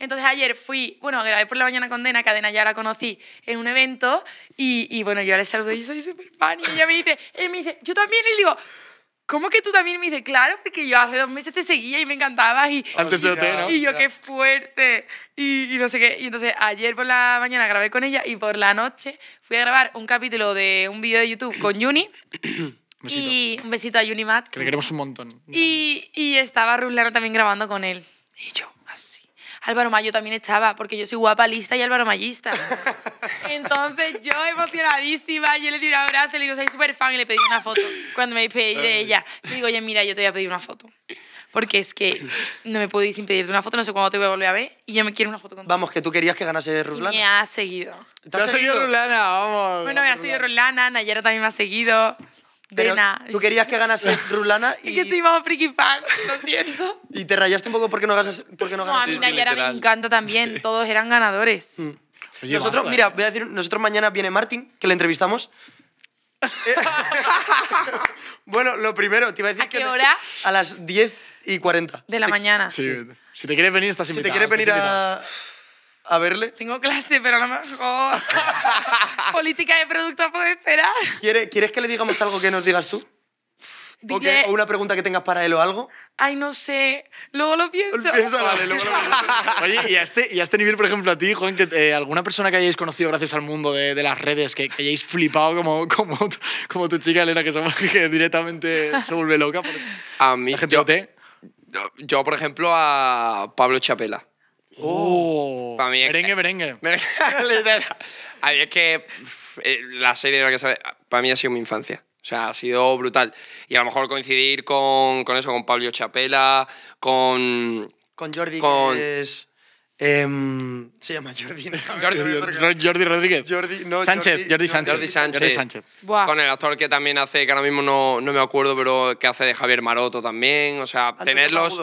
Speaker 2: Entonces, ayer fui, bueno, grabé por la mañana con Dena, Cadena ya la conocí en un evento y, y bueno, yo le saludo y soy súper fan y ella me dice, me dice, yo también, y digo, ¿Cómo que tú también me dice claro? Porque yo hace dos meses te seguía y me encantabas y... Antes de hotel, ¿no? Y yo, qué fuerte. Y, y, no sé qué. Y entonces ayer por la mañana grabé con ella y por la noche fui a grabar un capítulo de un vídeo de YouTube con Yuni. besito. Y un besito a Yuni Que le
Speaker 1: queremos un montón.
Speaker 2: Y, y estaba Ruslano también grabando con él. Y yo, Álvaro Mayo también estaba, porque yo soy guapa, lista y Álvaro Mayista. Entonces yo emocionadísima, yo le di un abrazo, le digo, soy súper fan y le pedí una foto cuando me despedí de ella. Le digo, oye, mira, yo te voy a pedir una foto. Porque es que no me puedo ir sin pedirte una foto, no sé cuándo te voy a volver a ver y yo me quiero una foto
Speaker 4: contigo. Vamos, que tú querías que ganase
Speaker 1: Ruslana. me
Speaker 2: ha seguido. ¿Te ha seguido Ruslana?
Speaker 1: Vamos. Bueno, me ha seguido
Speaker 2: Ruslana, Nayara también me ha
Speaker 4: seguido. Pero tú querías que ganase Rulana y... Es que estoy más friki fan, lo siento. y te rayaste un poco porque no ganas porque no, a mí Nayara me
Speaker 2: encanta también, todos eran ganadores.
Speaker 4: Mm. nosotros, mira, voy a decir, nosotros mañana viene Martín, que le entrevistamos. bueno, lo primero, te iba a decir ¿A qué hora? a las 10 y 40. De la
Speaker 2: mañana.
Speaker 1: Sí. Si te quieres venir, estás invitado. Si te quieres venir a a verle. Tengo clase, pero a lo
Speaker 2: mejor. Política de producto puede esperar.
Speaker 1: ¿Quieres,
Speaker 4: ¿Quieres que le digamos algo que nos digas tú? ¿O, una pregunta que tengas para él o algo?
Speaker 2: Ay, no sé. Luego lo pienso. luego lo
Speaker 4: Oye,
Speaker 1: y a, este, y a este nivel, por ejemplo, a ti, Juan, que, eh, alguna persona que hayáis conocido gracias al mundo de, de las redes, que, que hayáis flipado como, como, tu- como tu chica Elena, que, somos que directamente se vuelve loca. A mí, yo,
Speaker 3: yo, por ejemplo, a Pablo Chapela.
Speaker 1: Oh,
Speaker 3: merengue, merengue. es que eh, la serie de que sabe, para mí ha sido mi infancia. O sea, ha sido brutal. Y a lo mejor coincidir con, eso, con Pablo Chapela, con... Con Jordi, con,
Speaker 4: Em, se llama Jordi.
Speaker 1: Jordi, Rodríguez. Jordi, no, Sánchez, Jordi, Sánchez. Jordi Sánchez. Jordi Sánchez.
Speaker 4: Con
Speaker 3: el actor que también hace, que ahora mismo no, no, me acuerdo, pero que hace de Javier Maroto también. O sea, tenerlos,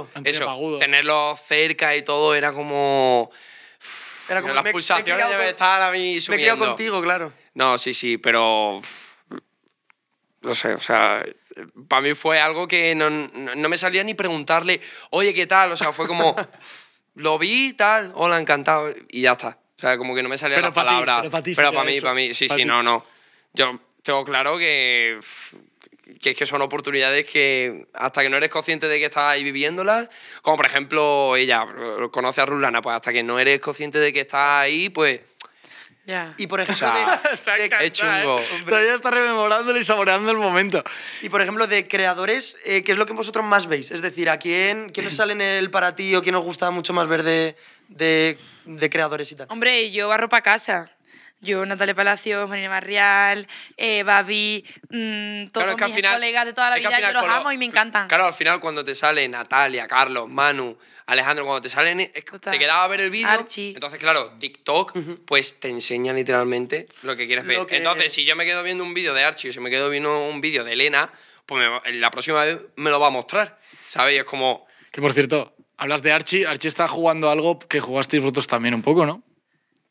Speaker 3: tenerlos cerca y todo era como. Era como las me, pulsaciones me estar a mí subiendo. Me he contigo, claro. No, sí, sí, pero. No sé, o sea para mí fue algo que no, no, me salía ni preguntarle, oye, ¿qué tal? O sea, fue como, lo vi tal, hola, encantado, y ya está. O sea, como que no me salía la palabra. pero para mí, para mí, sí, sí, no, no. Yo tengo claro que, que es que son oportunidades que hasta que no eres consciente de que estás ahí viviéndolas, como por ejemplo ella conoce a Rulana, pues hasta que no eres consciente de que estás ahí, pues
Speaker 1: y por ejemplo, de, ¿eh? Todavía está
Speaker 4: y saboreando el momento. Y por ejemplo, de creadores, eh, ¿qué es lo que vosotros más veis? Es decir, ¿a quién, quién os sale en el para ti o quién os gusta mucho más ver de, de, de creadores y tal?
Speaker 2: Hombre, yo barro para casa. Yo, Natalia Palacios, Marina Marrial, eh, Babi, mm, todos mis colegas de toda la vida, yo los amo y me encantan.
Speaker 3: Claro, al final cuando te sale Natalia, Carlos, Manu, Alejandro, cuando te salen, te quedaba a ver el vídeo. Entonces, claro, TikTok, pues te enseña literalmente lo que quieres ver. Entonces, si yo me quedo viendo un vídeo de Archie o si me quedo viendo un vídeo de Elena, pues la próxima vez me lo va a mostrar, ¿sabes? es como...
Speaker 1: Que, por cierto, hablas de Archie, Archie está jugando algo que jugasteis vosotros también un poco, ¿no?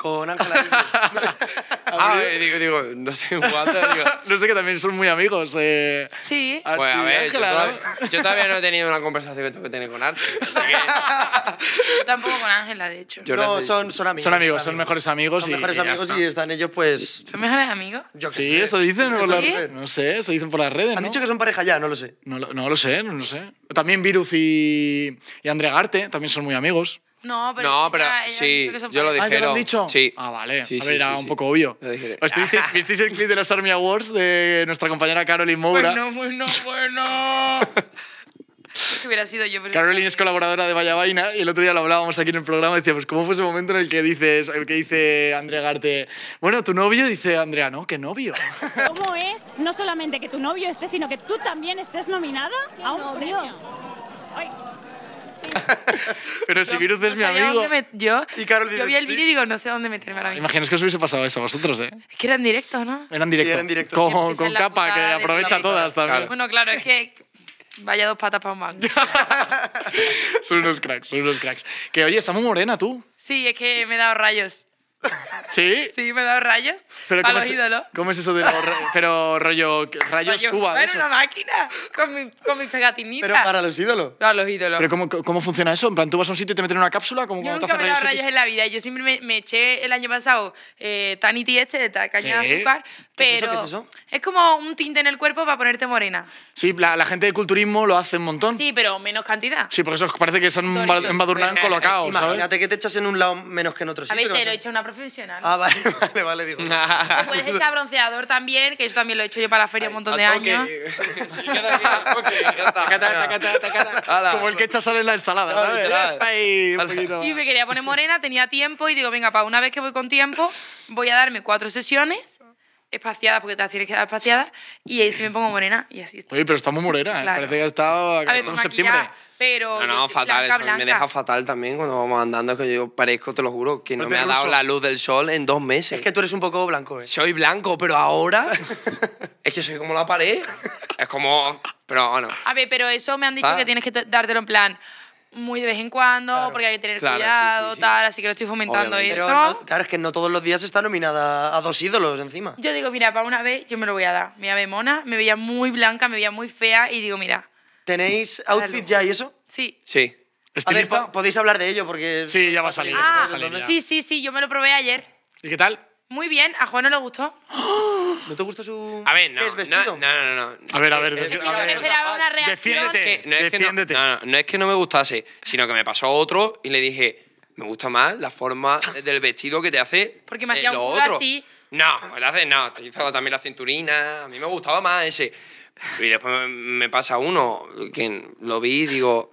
Speaker 1: Con Ángela Ah, eh, digo, digo, no sé, cuánto. no sé que también son muy amigos.
Speaker 3: Eh.
Speaker 2: Sí. Archie pues,
Speaker 3: a ver, yo todavía, no he tenido una conversación que tengo que tener
Speaker 1: con Archie.
Speaker 2: tampoco con Ángela, de hecho. Yo no, son,
Speaker 1: amigos. Son amigos, son mejores amigos. Son mejores amigos y están ellos, pues.
Speaker 2: ¿Son mejores amigos?
Speaker 1: Sí, eso dicen por las redes. No sé, eso dicen por las redes. Han dicho que son pareja ya, no lo sé. No, lo- sé, no lo sé. También Virus y, y Andrea Garte también son muy amigos. No, pero, sí, yo lo dijeron. Ah, lo han dicho? Sí. Ah, vale. era un poco obvio. visteis, el clip de los Army Awards de nuestra compañera Caroline Moura? Bueno,
Speaker 2: bueno, bueno. que hubiera sido yo. Pero
Speaker 1: Caroline es colaboradora de Vaya Vaina y el otro día lo hablábamos aquí en el programa y decíamos, ¿cómo fue ese momento en el que dices, el que dice Andrea Garte, bueno, tu novio? Dice Andrea, no, ¿qué novio?
Speaker 4: ¿Cómo es no
Speaker 2: solamente que tu novio esté, sino que tú también estés nominada a un novio? premio?
Speaker 1: Pero si Virus es mi amigo.
Speaker 2: yo, y yo vi el vídeo y digo, no sé dónde meterme ahora mismo. Imaginaos
Speaker 1: que os hubiese pasado eso a vosotros, ¿eh?
Speaker 2: Es que eran directos, ¿no?
Speaker 1: Eran directos. Sí, eran directos. Con, con capa, que aprovecha todas Claro. Bueno,
Speaker 2: claro, es que Vaya dos patas para un mango.
Speaker 1: son unos cracks, son unos cracks. Que oye, está muy morena tú.
Speaker 2: Sí, es que me he dado rayos.
Speaker 1: ¿Sí?
Speaker 2: Sí, me he dado rayos. Pero los ídolos. ¿Cómo es eso de los
Speaker 1: Pero rollo, rayos suba. Es una
Speaker 2: máquina con, mi, con mis pegatinitas. Pero para los ídolos. Para los ídolos. ¿Pero cómo,
Speaker 1: cómo funciona eso? En plan, tú vas a un sitio y te meten una cápsula. Como yo nunca me he dado rayos,
Speaker 2: en la vida. Yo siempre me, me eché el año pasado eh, Tanity este de caña de azúcar pero ¿Qué es, eso? es, como un tinte en el cuerpo para ponerte morena.
Speaker 1: Sí, la, la, gente de culturismo lo hace un montón.
Speaker 2: Sí, pero menos cantidad.
Speaker 1: Sí, porque eso parece que son en Badurnán colocados. Imagínate que te echas en un lado menos que en otro sitio. A ver, te lo
Speaker 2: he hecho una profesional. Ah,
Speaker 4: vale, vale, vale, digo. Puedes echar
Speaker 2: bronceador también, que eso también lo he hecho yo para la feria un montón de años.
Speaker 4: ya
Speaker 1: está. Como el que pues. echa sal en la ensalada, ¿sabes? Y
Speaker 2: me quería poner morena, tenía tiempo y digo, venga, para una vez que voy con tiempo, voy a darme cuatro sesiones espaciada, porque te las tienes que dar espaciada, y ahí sí me pongo morena y así está.
Speaker 1: Oye, pero estamos muy morena, ¿eh? parece que ha estado acá en septiembre.
Speaker 2: Pero no, no, fatal, me deja
Speaker 3: fatal también cuando vamos andando, que yo parezco, te lo juro, que no me ha dado la luz del sol en dos meses. Es que tú eres un poco blanco, ¿eh? Soy blanco, pero ahora es que soy como la pared. es como... Pero bueno.
Speaker 2: A ver, pero eso me han dicho que tienes que dártelo en plan muy de vez en cuando, porque hay que tener cuidado, tal, así que lo estoy fomentando Pero
Speaker 4: claro, es que no todos los días está nominada a dos ídolos encima.
Speaker 2: Yo digo, mira, para una vez yo me lo voy a dar. Me ve mona, me veía muy blanca, me veía muy fea y digo, mira.
Speaker 4: ¿Tenéis outfit ya y eso? Sí. Sí. podéis hablar de ello porque... Sí, ya va a salir. Ah, sí,
Speaker 2: sí, sí, yo me lo probé ayer. ¿Y qué tal? Muy bien, a Juan no le gustó. ¿No te
Speaker 4: gustó su A ver, no, no,
Speaker 3: no, A ver, a ver, eh, eh,
Speaker 2: Es no Es que no,
Speaker 3: es que no, me gustase, sino que me pasó otro y le dije, me gusta más la forma del vestido que te hace
Speaker 2: Porque me eh, hacía un otro. así.
Speaker 3: No, te hace, no, te hizo también la cinturina, a mí me gustaba más ese. Y después me pasa uno que lo vi y digo,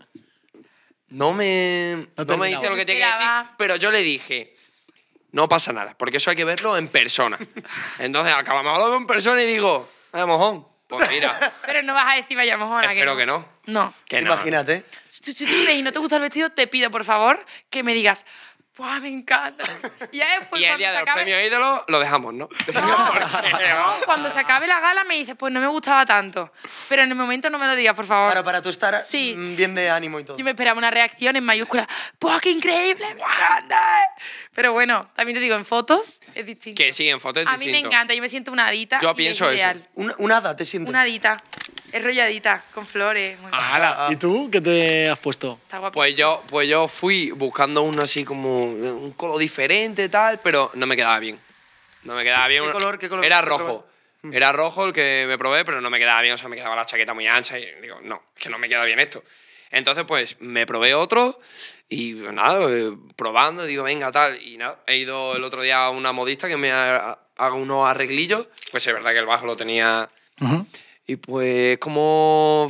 Speaker 3: no me, no, me dice lo que te que decir, pero yo le dije no pasa nada, porque eso hay que verlo en persona. Entonces, acabamos hablando en persona y digo, vaya mojón.
Speaker 4: Pues mira.
Speaker 2: Pero no vas a decir vaya mojón. ¿a Espero que
Speaker 4: no. no. Imagínate.
Speaker 2: Si, tú ves y no te gusta el vestido, te pido, por favor, que me digas, ¡Buah, me encanta! Y, después,
Speaker 3: el día de acabe... los lo dejamos, ¿no? No,
Speaker 2: Cuando se acabe la gala me dices, pues no me gustaba tanto. Pero en el momento no me lo digas, por favor. Claro, para tú estar mm, bien
Speaker 4: de ánimo y todo. Yo
Speaker 2: me esperaba una reacción en mayúscula. ¡Buah, qué increíble! ¡Me encanta! Pero bueno, también te digo, en fotos es distinto.
Speaker 3: Que sí, en fotos
Speaker 2: es distinto. A mí me encanta, yo me siento una adita. Yo pienso eso. Una, una hada, te siento. Una adita. Es rolladita, con flores.
Speaker 1: ¿Y tú qué te has puesto? Pues yo, pues
Speaker 3: yo fui buscando uno así como un color diferente tal, pero no me quedaba bien. No me quedaba bien. ¿Qué color? Era rojo. Hmm. Era rojo el que me probé, pero no me quedaba bien. O sea, me quedaba la chaqueta muy ancha y digo, no, es que no me queda bien esto. Entonces, pues me probé otro y pues, nada, eh, probando, digo, venga, tal. Y nada, he ido el otro día a una modista que me haga unos arreglillos. Pues es verdad que el bajo lo tenía. Y pues como...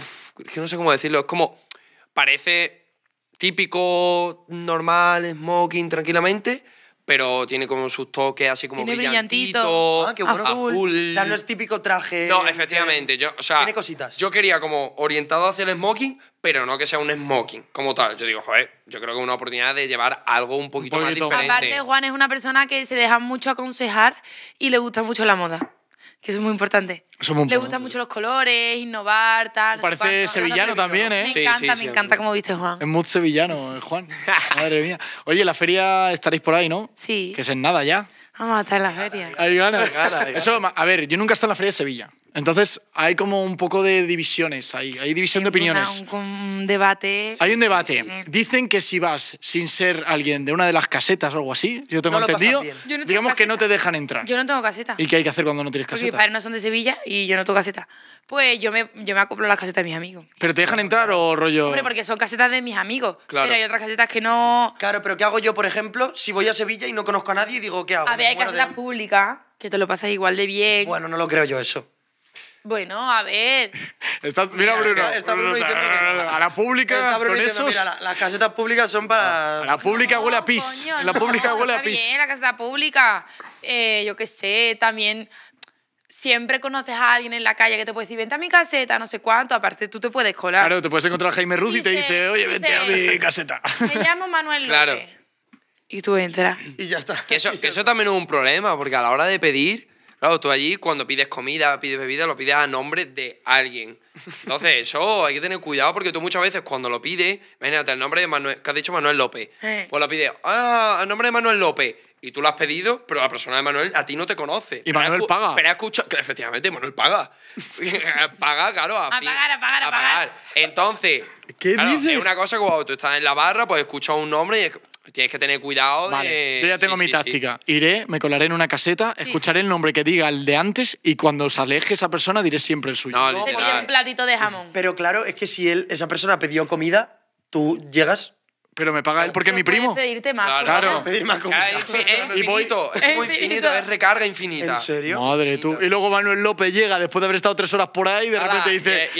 Speaker 3: que no sé cómo decirlo, es como... Parece típico, normal, smoking, tranquilamente, pero tiene como sus toques así como tiene brillantito, ah, bueno, azul. O sea, no es
Speaker 4: típico traje.
Speaker 3: No, efectivamente, yo, o sea, tiene cositas. Yo quería como orientado hacia el smoking, pero no que sea un smoking como tal. Yo digo, joder, yo creo que es una oportunidad de llevar algo un poquito, un poquito. más diferente. Aparte,
Speaker 2: Juan es una persona que se deja mucho aconsejar y le gusta mucho la moda que eso es muy importante. Le gustan mucho los colores, innovar, tal. Parece sevillano también, ¿eh? Me sí, encanta, me encanta como viste, Juan. Es
Speaker 1: muy sevillano, eh, Juan. Madre mía. Oye, la feria estaréis por ahí, ¿no? Sí. Que es en nada ya.
Speaker 2: Vamos a estar en la feria.
Speaker 1: Hay ganas. Hay Eso, a ver, yo nunca he estado en la feria de Sevilla. Entonces hay como un poco de divisiones, hay, hay división de opiniones.
Speaker 2: un, debate. Hay un
Speaker 1: debate. Dicen que si vas sin ser alguien de una de las casetas o algo así, yo tengo entendido, digamos que no te dejan entrar. Yo
Speaker 2: no tengo caseta. ¿Y qué hay que hacer
Speaker 1: cuando no tienes caseta? mis padres
Speaker 2: no son de Sevilla y yo no tengo caseta. Pues yo me, yo me acoplo las casetas de mis amigos.
Speaker 1: ¿Pero te dejan entrar o rollo...? Hombre,
Speaker 2: porque son casetas de mis amigos. Claro. Pero hay otras casetas que no...
Speaker 4: Claro, pero ¿qué hago yo, por ejemplo, si voy a Sevilla y no conozco a nadie y digo, ¿qué hago? A ver, hay casetas
Speaker 2: públicas que te lo pasas igual de bien. Bueno,
Speaker 4: no lo creo yo eso.
Speaker 2: Bueno, a ver.
Speaker 4: mira, Bruno. a la pública, Está Bruno con esos. mira, las casetas públicas son para... la pública huele a pis. la pública huele a pis. bien,
Speaker 2: la caseta pública. Eh, yo qué sé, también siempre conoces a alguien en la calle que te puede decir, vente a mi caseta, no sé cuánto. Aparte, tú te puedes colar. Claro, te
Speaker 1: puedes encontrar a Jaime Ruz y te Dice- oye, vente a mi caseta.
Speaker 2: Me llamo Manuel López. Claro. Y tú entras. Y ya está. Que eso, eso
Speaker 3: también es un problema, porque a la hora de pedir, Claro, tú allí cuando pides comida, pides bebida, lo pides a nombre de alguien. Entonces, eso hay que tener cuidado porque tú muchas veces cuando lo pides, imagínate el nombre de Manuel, que has dicho Manuel López, eh. pues lo pides, ah, nombre de Manuel López. Y tú lo has pedido, pero la persona de Manuel a ti no te conoce. Y Manuel paga. Pero escucha, que efectivamente Manuel paga. paga, claro. A, pagar, a pagar, a pagar. Entonces, ¿qué dices? Es una cosa cuando tú estás en la barra, pues escuchas un nombre y Tienes que tener cuidado vale. de... Yo ya tengo mi táctica.
Speaker 1: Iré, me colaré en una caseta, escucharé el nombre que diga el de antes y cuando se aleje esa persona diré siempre el suyo. No, Te no, un
Speaker 2: platito de jamón.
Speaker 1: Pero claro, es que si él, esa persona pidió comida, tú llegas, pero me paga él porque mi primo.
Speaker 4: Puedes pedirte más. Claro. claro. Pedir más comida. Es
Speaker 2: infinito. Es infinito, es recarga infinita.
Speaker 3: ¿En
Speaker 1: serio? Madre tú. Y luego Manuel López llega después de haber estado tres horas por ahí y de repente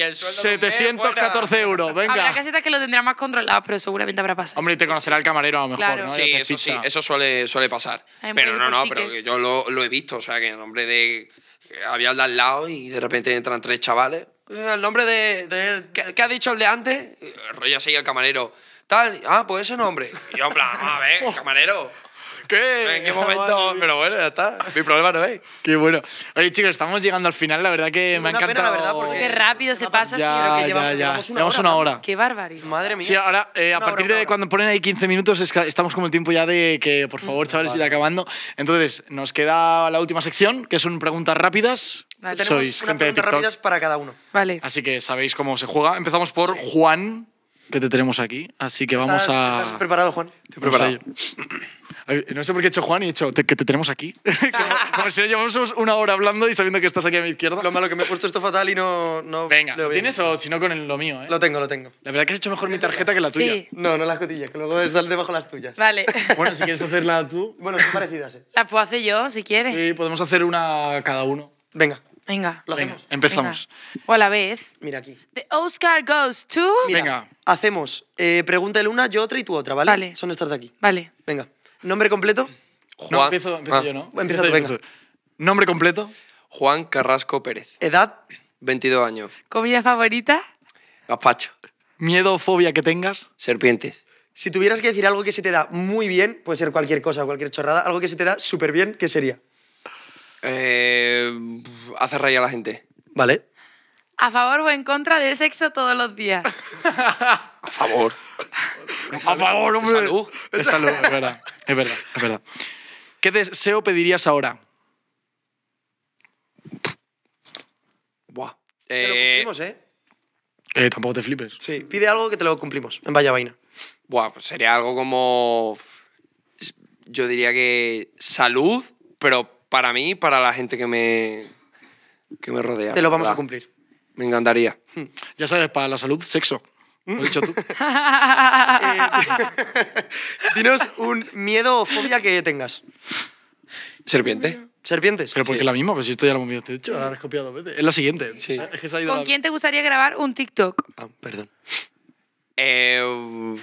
Speaker 1: dice 714 euros. Venga. Habrá
Speaker 2: casetas que lo tendrán más controlado,
Speaker 1: pero seguramente habrá pasado. Hombre, te conocerá el camarero a lo mejor, Sí, eso suele, pasar. pero no, no, pero
Speaker 3: yo lo, he visto, o sea, que el nombre de... Había el de al lado y de repente entran tres chavales. Eh, el nombre de... de- ¿qué, ha dicho el de antes? El Rollo así el camarero. Tal, ah, pues ese nombre. Y yo, en plan, a ver, camarero. ¿Qué? ¿En qué momento?
Speaker 1: Pero bueno, ya está. Mi problema no es. Qué bueno. Oye, chicos, estamos llegando al final. La verdad que me ha encantado.
Speaker 2: Pena, Qué rápido se pasa. Ya, llevamos, ya, ya. Llevamos, una, hora, Qué bárbaro. Madre
Speaker 1: mía. Sí, ahora, eh, a partir de cuando ponen ahí 15 minutos, estamos como el tiempo ya de que, por favor, mm, chavales, vale. ir acabando. Entonces, nos queda la última sección, que son preguntas rápidas. Sois gente rápidas para cada uno. Vale. Así que sabéis cómo se juega. Empezamos por Juan que te tenemos aquí, así que vamos a a... ¿Estás preparado, Juan? he preparado. No sé por qué he hecho Juan y he hecho que te tenemos aquí. como, a si llevamos una hora hablando y sabiendo que estás aquí a mi izquierda. Lo malo que me he puesto esto fatal y no... no Venga, ¿lo tienes o si no con el, lo mío? Eh? Lo tengo, lo tengo. La verdad que has hecho mejor mi tarjeta que la tuya. No, no las cotillas, que luego dar debajo las tuyas.
Speaker 4: Vale.
Speaker 1: Bueno, si quieres hacerla tú... Bueno, son parecidas, ¿eh? Las puedo hacer yo, si quieres. Sí, podemos hacer una cada uno. Venga. Venga. Lo hacemos. empezamos.
Speaker 2: O a la vez. Mira aquí. The Oscar goes to. Venga.
Speaker 1: Hacemos eh,
Speaker 4: pregunta de una, yo otra y tú otra, ¿vale? Vale. Son estas de aquí. Vale. Venga. ¿Nombre completo? No, empiezo, empiezo ah. yo, ¿no? Empieza tú, venga.
Speaker 1: ¿Nombre completo? Juan Carrasco Pérez. ¿Edad? 22 años.
Speaker 4: ¿Comida favorita?
Speaker 1: Gazpacho. ¿Miedo o fobia que tengas?
Speaker 3: Serpientes.
Speaker 4: Si tuvieras que decir algo que se te da muy bien, puede ser cualquier cosa, cualquier chorrada, algo que se te da súper bien, ¿qué sería?
Speaker 3: Eh, hace reír a la gente. Vale.
Speaker 2: ¿A favor o en contra de sexo todos los días? a
Speaker 1: favor. a favor, hombre. salud. es verdad. Es verdad, es verdad. ¿Qué deseo pedirías ahora? Buah.
Speaker 4: Eh, te lo cumplimos, ¿eh?
Speaker 1: ¿eh? Tampoco te flipes. Sí, pide
Speaker 4: algo que te lo cumplimos. En vaya
Speaker 1: vaina.
Speaker 3: Buah, pues sería algo como. Yo diría que salud, pero para mí y para la gente que me, que me rodea. Te lo vamos a
Speaker 1: cumplir. Me encantaría. Ya sabes, para la salud, sexo. Lo he dicho tú. dinos un miedo o
Speaker 4: fobia que tengas.
Speaker 1: Serpiente. Serpientes. Pero porque es la misma, pues si esto ya lo hemos visto. he hecho, la has copiado Es la siguiente. Ah, ¿Con
Speaker 2: quién te gustaría grabar un TikTok?
Speaker 1: Ah, perdón. Eh,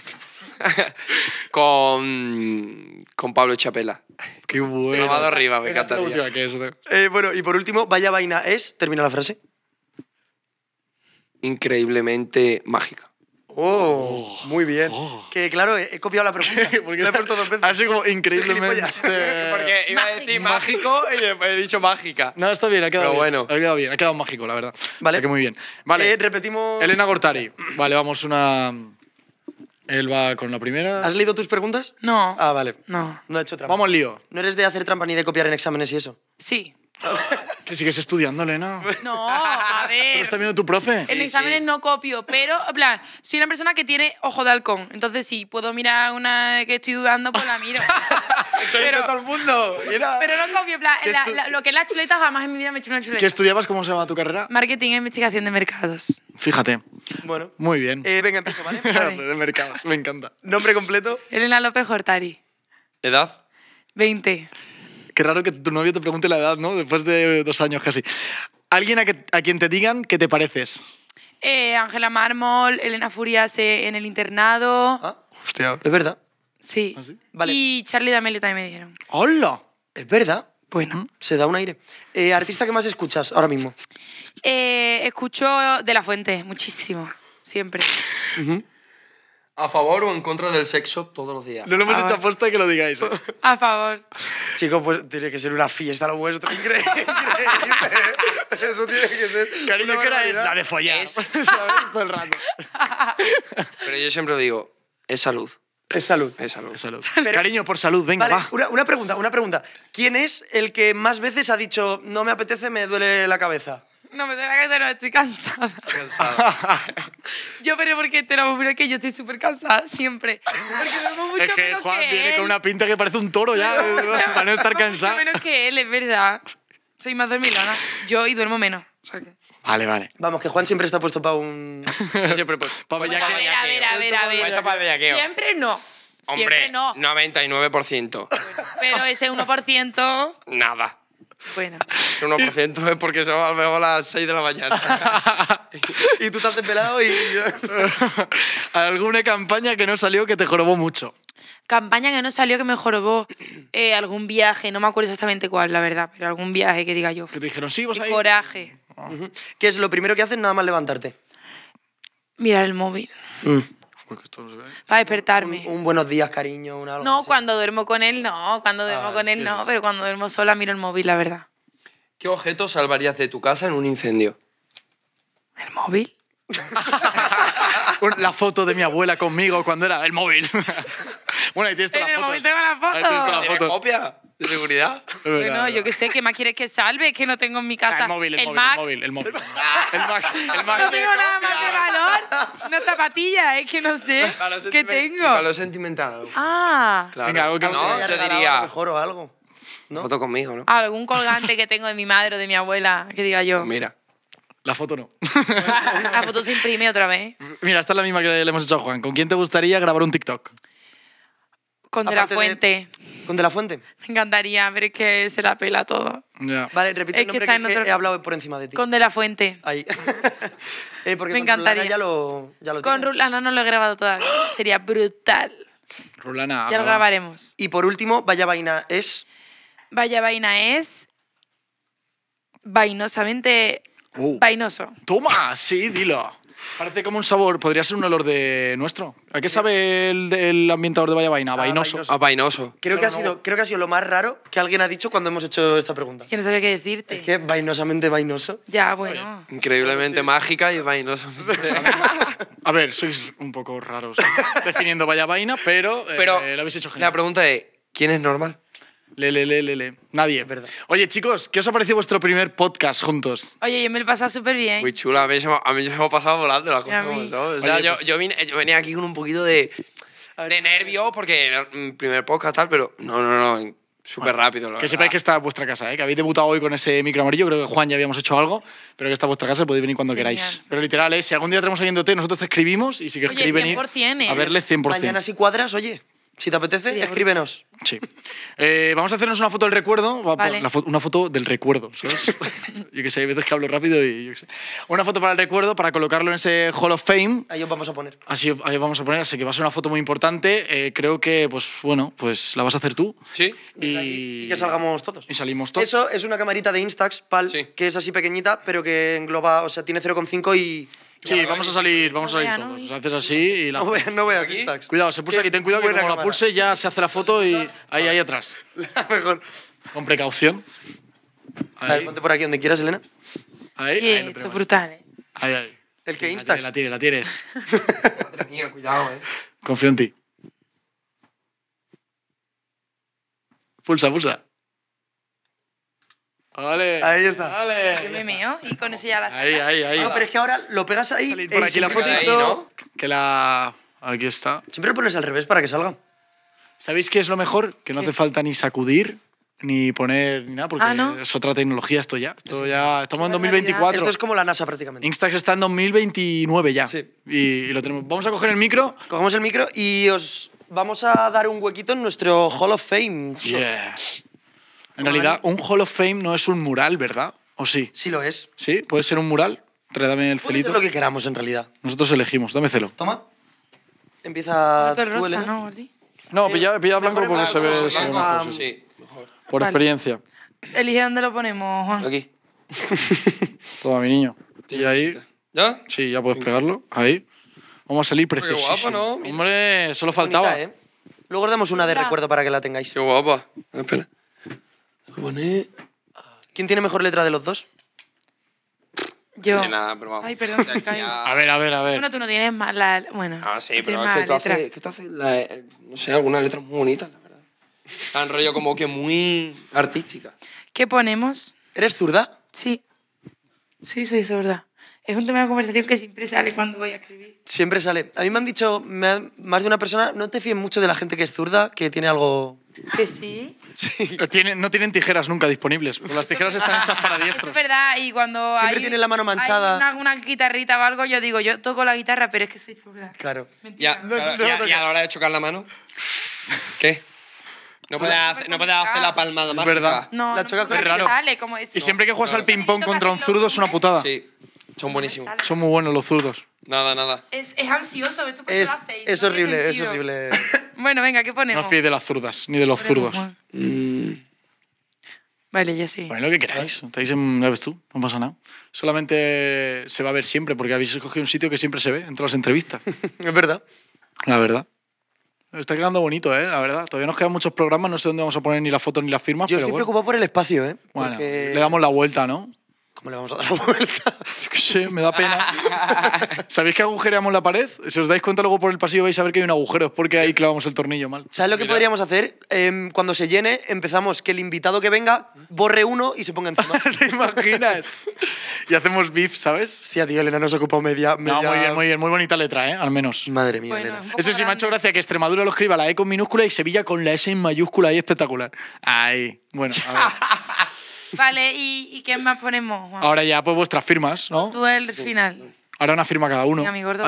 Speaker 3: con, con Pablo Chapela. Qué bueno. arriba, me eh,
Speaker 4: bueno, y por último, vaya vaina es, termina la frase.
Speaker 3: Increíblemente mágica.
Speaker 4: Oh, oh muy bien. Oh. Que claro, he, copiado la pregunta. Ha la he puesto dos veces. Así como increíblemente. Porque
Speaker 1: iba a decir mágico y he dicho mágica. No, está bien, ha quedado Pero bueno. Ha quedado bien, ha quedado mágico, la verdad. Vale. que muy bien. Vale. Eh, repetimos. Elena Gortari. Vale, vamos, una. Él va con la primera. ¿Has leído tus preguntas? No. Ah, vale.
Speaker 4: No. No ha hecho trampa. Vamos al lío. ¿No eres de hacer trampa ni de copiar en exámenes y eso? Sí. ¿Que sigues estudiando, Elena? No,
Speaker 2: a
Speaker 1: ver. ¿Tú estás viendo tu profe? En exámenes
Speaker 2: no copio, pero, en plan, soy una persona que tiene ojo de halcón. Entonces, sí, puedo mirar una que estoy dudando, pues la miro.
Speaker 1: Eso pero, todo el mundo. Pero
Speaker 2: no copio, en plan, lo que es la chuleta, jamás en mi vida me he hecho una chuleta. ¿Qué
Speaker 1: estudiabas? ¿Cómo se llama tu carrera? Marketing e investigación de mercados. Fíjate. Bueno. Muy bien. Eh, venga, empiezo, vale. de mercados, me encanta. ¿Nombre completo?
Speaker 2: Elena López Hortari.
Speaker 1: ¿Edad? 20. Qué raro que tu novio te pregunte la edad, ¿no? Después de dos años casi. ¿Alguien a, quien te digan qué te pareces?
Speaker 2: Eh, Ángela Mármol, Elena Furias en el internado.
Speaker 4: Ah,
Speaker 1: hostia. ¿Es verdad?
Speaker 4: Sí.
Speaker 2: ¿Ah, y Charlie D'Amelio también me dieron.
Speaker 1: ¡Hola!
Speaker 4: ¿Es verdad? Bueno. Mm, se da un aire. Eh, ¿Artista que más escuchas ahora mismo?
Speaker 2: Eh, escucho De La Fuente, muchísimo, siempre. ¿A
Speaker 4: favor o en contra del sexo todos los días? No lo hemos
Speaker 2: hecho
Speaker 1: y que lo
Speaker 4: digáis. A favor. Chicos, pues tiene que ser una fiesta lo vuestro. Increíble. Eso tiene que ser. Cariño, ¿qué es? La
Speaker 1: de follar. ¿Sabes? Todo el rato.
Speaker 4: Pero yo siempre digo,
Speaker 1: es salud. Es salud. Es salud. salud. Cariño, por salud, venga, va.
Speaker 4: Una, una pregunta, una pregunta. ¿Quién es el que más veces ha dicho, no me apetece, me duele la cabeza?
Speaker 2: No, me duele la cabeza, no, estoy cansada.
Speaker 1: Cansada.
Speaker 2: yo, pero porque te lo juro que yo estoy súper cansada siempre. Porque
Speaker 1: duermo mucho es que Juan viene con una pinta que parece un toro ya, para no estar cansado.
Speaker 2: menos que él, es verdad. Soy más dormilona. Yo y duermo menos.
Speaker 1: Vale,
Speaker 4: vale. Vamos, que Juan siempre está puesto para un... siempre pues, para bellaqueo. A ver, a ver,
Speaker 2: a ver, a ver. para Siempre no. Siempre Hombre, no.
Speaker 3: 99%.
Speaker 2: pero ese 1%...
Speaker 1: Nada. Bueno. Un 1% es porque se va a las 6 de la mañana. y tú te has y... ¿Alguna campaña que no salió que te jorobó mucho?
Speaker 2: Campaña que no salió que me jorobó eh, algún viaje, no me acuerdo exactamente cuál, la verdad, pero algún viaje que diga yo. Que te dijeron, sí, vos ahí. Coraje.
Speaker 4: ¿Qué es lo primero que haces nada más levantarte?
Speaker 2: Mirar el móvil.
Speaker 4: Mm. Para despertarme. Un, buenos días, cariño,
Speaker 2: No, cuando duermo con él, no. Cuando ah, duermo con él, no. Pero cuando duermo sola, miro el móvil, la verdad.
Speaker 3: ¿Qué objeto salvarías de tu casa en un incendio?
Speaker 1: ¿El móvil? la foto de mi abuela conmigo cuando era el móvil. bueno, ahí tienes toda la foto. el móvil tengo la foto. ¿Tiene copia? ¿De seguridad? Bueno, yo
Speaker 2: qué sé, ¿qué más quieres que salve? Es que no tengo en mi casa. Ah, el móvil, el, móvil, el móvil,
Speaker 1: el móvil. No tengo nada
Speaker 2: más de valor. Una zapatilla, es que no sé qué
Speaker 4: tengo. Para lo sentimental.
Speaker 2: Ah.
Speaker 4: Claro. Venga, algo que ah, no, yo diría... Mejor o algo.
Speaker 3: ¿No?
Speaker 1: Foto conmigo, ¿no?
Speaker 2: Algún colgante que tengo de mi madre o de mi abuela, que diga yo. Pues
Speaker 3: mira.
Speaker 1: La foto no.
Speaker 2: la foto se imprime otra vez.
Speaker 1: Mira, esta es la misma que le hemos hecho a Juan. ¿Con quién te gustaría grabar un TikTok?
Speaker 2: Con De La Fuente. ¿Con De La Fuente? Me encantaría, pero es que se la pela todo.
Speaker 4: Vale, repite el nombre que, he hablado por encima de ti. Con
Speaker 2: De La Fuente.
Speaker 4: Ahí. Eh, porque Me encantaría. ya lo, Con
Speaker 2: Rulana no lo he grabado todavía. Sería brutal.
Speaker 4: Rulana. Ya lo grabaremos. Y por último, Vaya Vaina es...
Speaker 2: Vaya Vaina es... Vainosamente... Oh. Vainoso.
Speaker 1: Toma, sí, dilo. Parece como un sabor, podría ser un olor de nuestro. ¿A qué sabe el, ambientador de Vaya Vaina? A ah, vainoso. A ah, vainoso. Creo que, ha sido, creo que ha sido lo más raro que alguien ha
Speaker 4: dicho cuando hemos hecho esta pregunta. Que no sabía qué decirte. Es que vainosamente vainoso. Ya, bueno. Increíblemente
Speaker 1: mágica y vainosamente. A ver, sois un poco raros definiendo vaya Vaina, pero, Pero eh, lo habéis hecho genial. La pregunta es, ¿quién es normal? Le, le, le, le, le. Nadie. verdad. Oye, chicos, ¿qué os ha parecido vuestro primer podcast juntos?
Speaker 2: Oye, yo me lo he pasado súper bien.
Speaker 1: Muy
Speaker 3: chula, a mí, se me, pasado volando las cosas. Pues- yo, venía aquí con un poquito de, de nervio porque era mi primer podcast tal, pero no, no, no. Súper rápido. que sepáis que
Speaker 1: está vuestra casa, ¿eh? que habéis debutado hoy con ese micro amarillo. Creo que Juan ya habíamos hecho algo, pero que está vuestra casa, podéis venir cuando queráis. Pero literal, ¿eh? si algún día tenemos alguien de nosotros te escribimos y si queréis venir
Speaker 2: eh. a verle 100%. Mañana si
Speaker 1: cuadras, oye. Si te apetece, escríbenos. Sí. Eh, vamos a hacernos una foto del recuerdo. una foto del recuerdo, ¿sabes? yo que sé, hay veces que hablo rápido y yo sé. Una foto para el recuerdo, para colocarlo en ese Hall of Fame. Ahí os vamos a poner. Así ahí os vamos a poner, así que va a ser una foto muy importante. Eh, creo que, pues bueno, pues la vas a hacer tú. Sí. Y, que salgamos todos. Y salimos
Speaker 4: todos. Eso es una camarita de Instax,
Speaker 1: pal, que es así pequeñita, pero que engloba, o sea, tiene 0,5 y Sí, vamos a salir, vamos a salir todos. Haces así y la... No no vea aquí. Cuidado, se pulsa aquí, ten cuidado que como la pulse ya se hace la foto y ahí, ahí atrás. mejor. Con precaución. ponte por aquí donde quieras, Elena. Ahí, sí, ahí esto es brutal, ¿eh? Ahí, ahí. El que Instax. La tienes, la tienes. Madre mía, cuidado, ¿eh? Confío en ti. Pulsa, pulsa. Vale. Ahí está. Vale.
Speaker 2: y con eso ya la Ahí,
Speaker 1: ahí, ahí. No, pero es
Speaker 4: que ahora lo pegas ahí. y... por eh, la fotito.
Speaker 1: Que la... Aquí está. Siempre lo pones al revés para que salga. ¿Sabéis qué es lo mejor? Que no hace falta ni sacudir, ni poner, ni nada, porque ah, es otra tecnología esto ya. Esto ya estamos en 2024. Esto es como la NASA prácticamente. Instax está en 2029 ya. Sí. Y, y lo tenemos. Vamos a coger el micro. Cogemos el micro y os vamos a dar un huequito en nuestro Hall of Fame. Yeah. En realidad, un Hall of Fame no es un mural, ¿verdad? ¿O sí? Sí lo es. ¿Sí? ¿Puede ser un mural? Trae, dame el celito. Es lo que queramos en realidad. Nosotros elegimos. Dame celo. Toma. Empieza a ¿no, Gordi? No, pilla, eh, blanco porque se ve... se sí. Por experiencia.
Speaker 2: Elige dónde lo ponemos, Juan. Aquí.
Speaker 1: Toma, mi niño. Y ahí... ¿Ya? Sí, ya puedes pegarlo. Ahí. Vamos a salir qué guapo, ¿no? Hombre,
Speaker 4: solo faltaba. ¿eh? Luego damos una de recuerdo para que la tengáis. Qué guapa. Espera. Voy ¿Quién tiene mejor letra de los dos? Yo. Ay, perdón, A ver, a ver, a ver.
Speaker 2: Bueno, tú no tienes más la. Bueno. Ah, sí, pero es que tú haces,
Speaker 4: que tú
Speaker 3: haces eh, no sé, algunas letras muy bonitas, la verdad. Tan rollo como que muy
Speaker 4: artística.
Speaker 2: ¿Qué ponemos?
Speaker 4: ¿Eres zurda?
Speaker 2: Sí. Sí, soy zurda. Es un tema de conversación que siempre sale cuando voy a escribir.
Speaker 4: Siempre sale. A mí me han dicho más de una persona, no te fíes mucho de la gente que es zurda, que tiene algo ¿Que sí? Sí. No tienen,
Speaker 1: tijeras nunca disponibles. las tijeras están hechas para diestros. Es
Speaker 2: verdad, y cuando Siempre tienen la mano manchada. Hay una, guitarrita o algo, yo digo, yo toco la guitarra, pero es que soy zurda.
Speaker 1: Claro. y a la
Speaker 3: hora de chocar la mano,
Speaker 1: ¿qué? No puedes, hacer,
Speaker 3: no hacer la palmada más. ¿Verdad? No, la raro.
Speaker 2: como Y siempre que juegas
Speaker 1: al ping-pong contra un zurdo es una putada. Sí. Son buenísimos. Son muy buenos los zurdos.
Speaker 3: Nada, nada.
Speaker 2: Es, ansioso, ¿esto es, lo hacéis? Es
Speaker 3: horrible,
Speaker 1: es
Speaker 2: horrible. bueno, venga, ¿qué ponemos? No fíes de
Speaker 1: las zurdas, ni de los zurdos. Mm. Vale, ya sí. lo que queráis. Estáis en, ves tú, no pasa nada. Solamente se va a ver siempre, porque habéis escogido un sitio que siempre se ve en todas las entrevistas. es verdad. La verdad. Está quedando bonito, ¿eh? La verdad. Todavía nos quedan muchos programas, no sé dónde vamos a poner ni las fotos ni las firmas. Yo estoy preocupado por el espacio, ¿eh? Bueno, le damos la vuelta, ¿no? ¿Cómo le vamos a dar la vuelta? Sí, me da pena. ¿Sabéis que agujereamos la pared? Si os dais cuenta luego por el pasillo vais a ver que hay un agujero, es porque ahí clavamos el tornillo mal. ¿Sabes lo que podríamos hacer? Em, cuando se llene, empezamos que el invitado que
Speaker 4: venga borre uno y se ponga encima. ¿Te imaginas? y hacemos beef, ¿sabes? Sí, tío, Elena nos ocupa media, media... No, muy bien, muy
Speaker 1: bien. Muy bonita letra, ¿eh? Al menos. Madre mía, Elena. Eso sí, me ha hecho gracia que Extremadura lo escriba la E con minúscula y Sevilla con la S en mayúscula. Ahí espectacular. Ahí. Bueno, a ver.
Speaker 2: Vale, ¿y, qué más ponemos, Ahora
Speaker 1: ya, pues vuestras firmas, ¿no? Tú
Speaker 2: el final.
Speaker 1: Ahora una firma cada uno. mi gordo,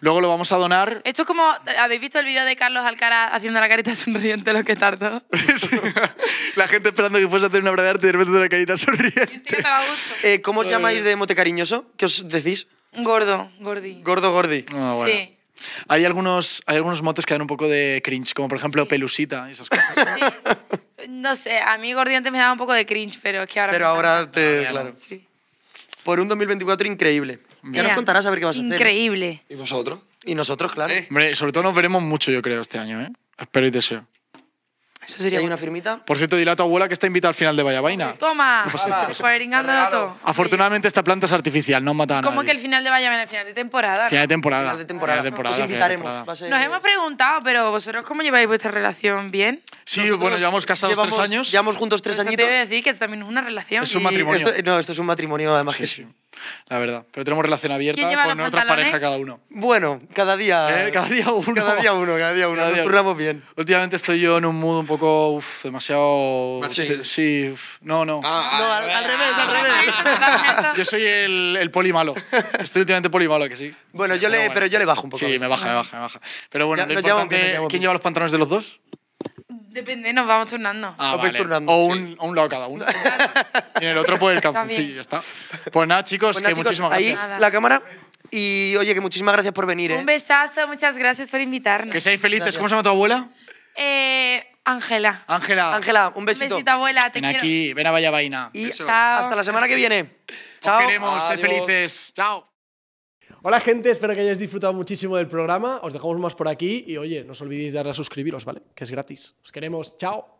Speaker 1: Luego lo vamos a donar.
Speaker 2: Esto es como. ¿Habéis visto el vídeo de Carlos Alcara haciendo la carita sonriente, lo que tardó?
Speaker 1: La gente
Speaker 4: esperando que fuese a hacer una obra de arte y de repente una carita sonriente. Eh, ¿Cómo os llamáis de mote cariñoso?
Speaker 1: ¿Qué os decís? Gordo, gordi. Gordo, gordi. Ah, bueno. Sí. Hay algunos, hay algunos motes que dan un poco de cringe, como por ejemplo pelusita y esas cosas.
Speaker 2: Sí. No sé, a mí Gordi antes me daba un poco de cringe, pero es que ahora... Pero ahora
Speaker 1: te... Claro. Por un 2024 increíble. Ya nos contarás a ver qué vas a hacer.
Speaker 4: Increíble.
Speaker 1: ¿Y vosotros? Y nosotros, claro. Eh. Hombre, sobre todo nos veremos mucho, yo creo, este año, ¿eh? Espero y deseo.
Speaker 4: Eso sería una firmita?
Speaker 1: Por cierto, dile a tu abuela que está invitada al final de vaya vaina
Speaker 4: ¡Toma! Pues pues todo.
Speaker 1: Afortunadamente esta planta es artificial, no mata a ¿Cómo que
Speaker 2: el final de vaya El final de temporada,
Speaker 1: Final de temporada. Final de temporada. Final de temporada. invitaremos.
Speaker 2: Nos hemos preguntado, pero ¿vosotros cómo lleváis vuestra relación? ¿Bien?
Speaker 1: Sí, bueno, llevamos casados llevamos, tres años. Llevamos
Speaker 4: juntos tres añitos. Te voy
Speaker 2: decir que también es una relación. Es un matrimonio.
Speaker 4: no, esto es un matrimonio, además la
Speaker 1: verdad. Pero tenemos relación abierta con otras parejas cada uno. Bueno, cada día. Eh, cada día uno. Cada día uno, cada día uno. Nos día bien. Últimamente estoy yo en un mood un poco uf, demasiado. Machín. Sí, uf. no, no. Ah, ah, no, al, ah, revés, al revés. yo soy el, el poli malo. Estoy últimamente poli malo, que sí.
Speaker 4: Bueno, yo pero le, yo le bajo un poco. Sí, me baja, me baja,
Speaker 1: me baja. Pero bueno, lo importante, ¿quién lleva los pantalones de los dos?
Speaker 2: Depende, nos vamos turnando. Ah,
Speaker 1: vale. turnando, O, un, un lado cada uno. y en el otro, pues el calzoncillo, ya está. Pues nada, chicos, pues que chicos,
Speaker 2: ahí la
Speaker 4: cámara. Y oye, que muchísimas gracias por venir, Un eh.
Speaker 2: besazo, muchas gracias por invitarnos.
Speaker 1: Que seáis felices. ¿Cómo se llama tu abuela?
Speaker 2: Eh, Ángela.
Speaker 4: Ángela. Ángela,
Speaker 2: un Un besito. abuela, Ven aquí,
Speaker 1: ven a Vaya Vaina. Y hasta la semana que viene. Chao. Os queremos, Ser felices. Chao. Hola gente, espero que hayáis disfrutado muchísimo del programa. Os dejamos más por aquí y oye, no os olvidéis de darle a suscribiros, ¿vale? Que es gratis. Os queremos, chao.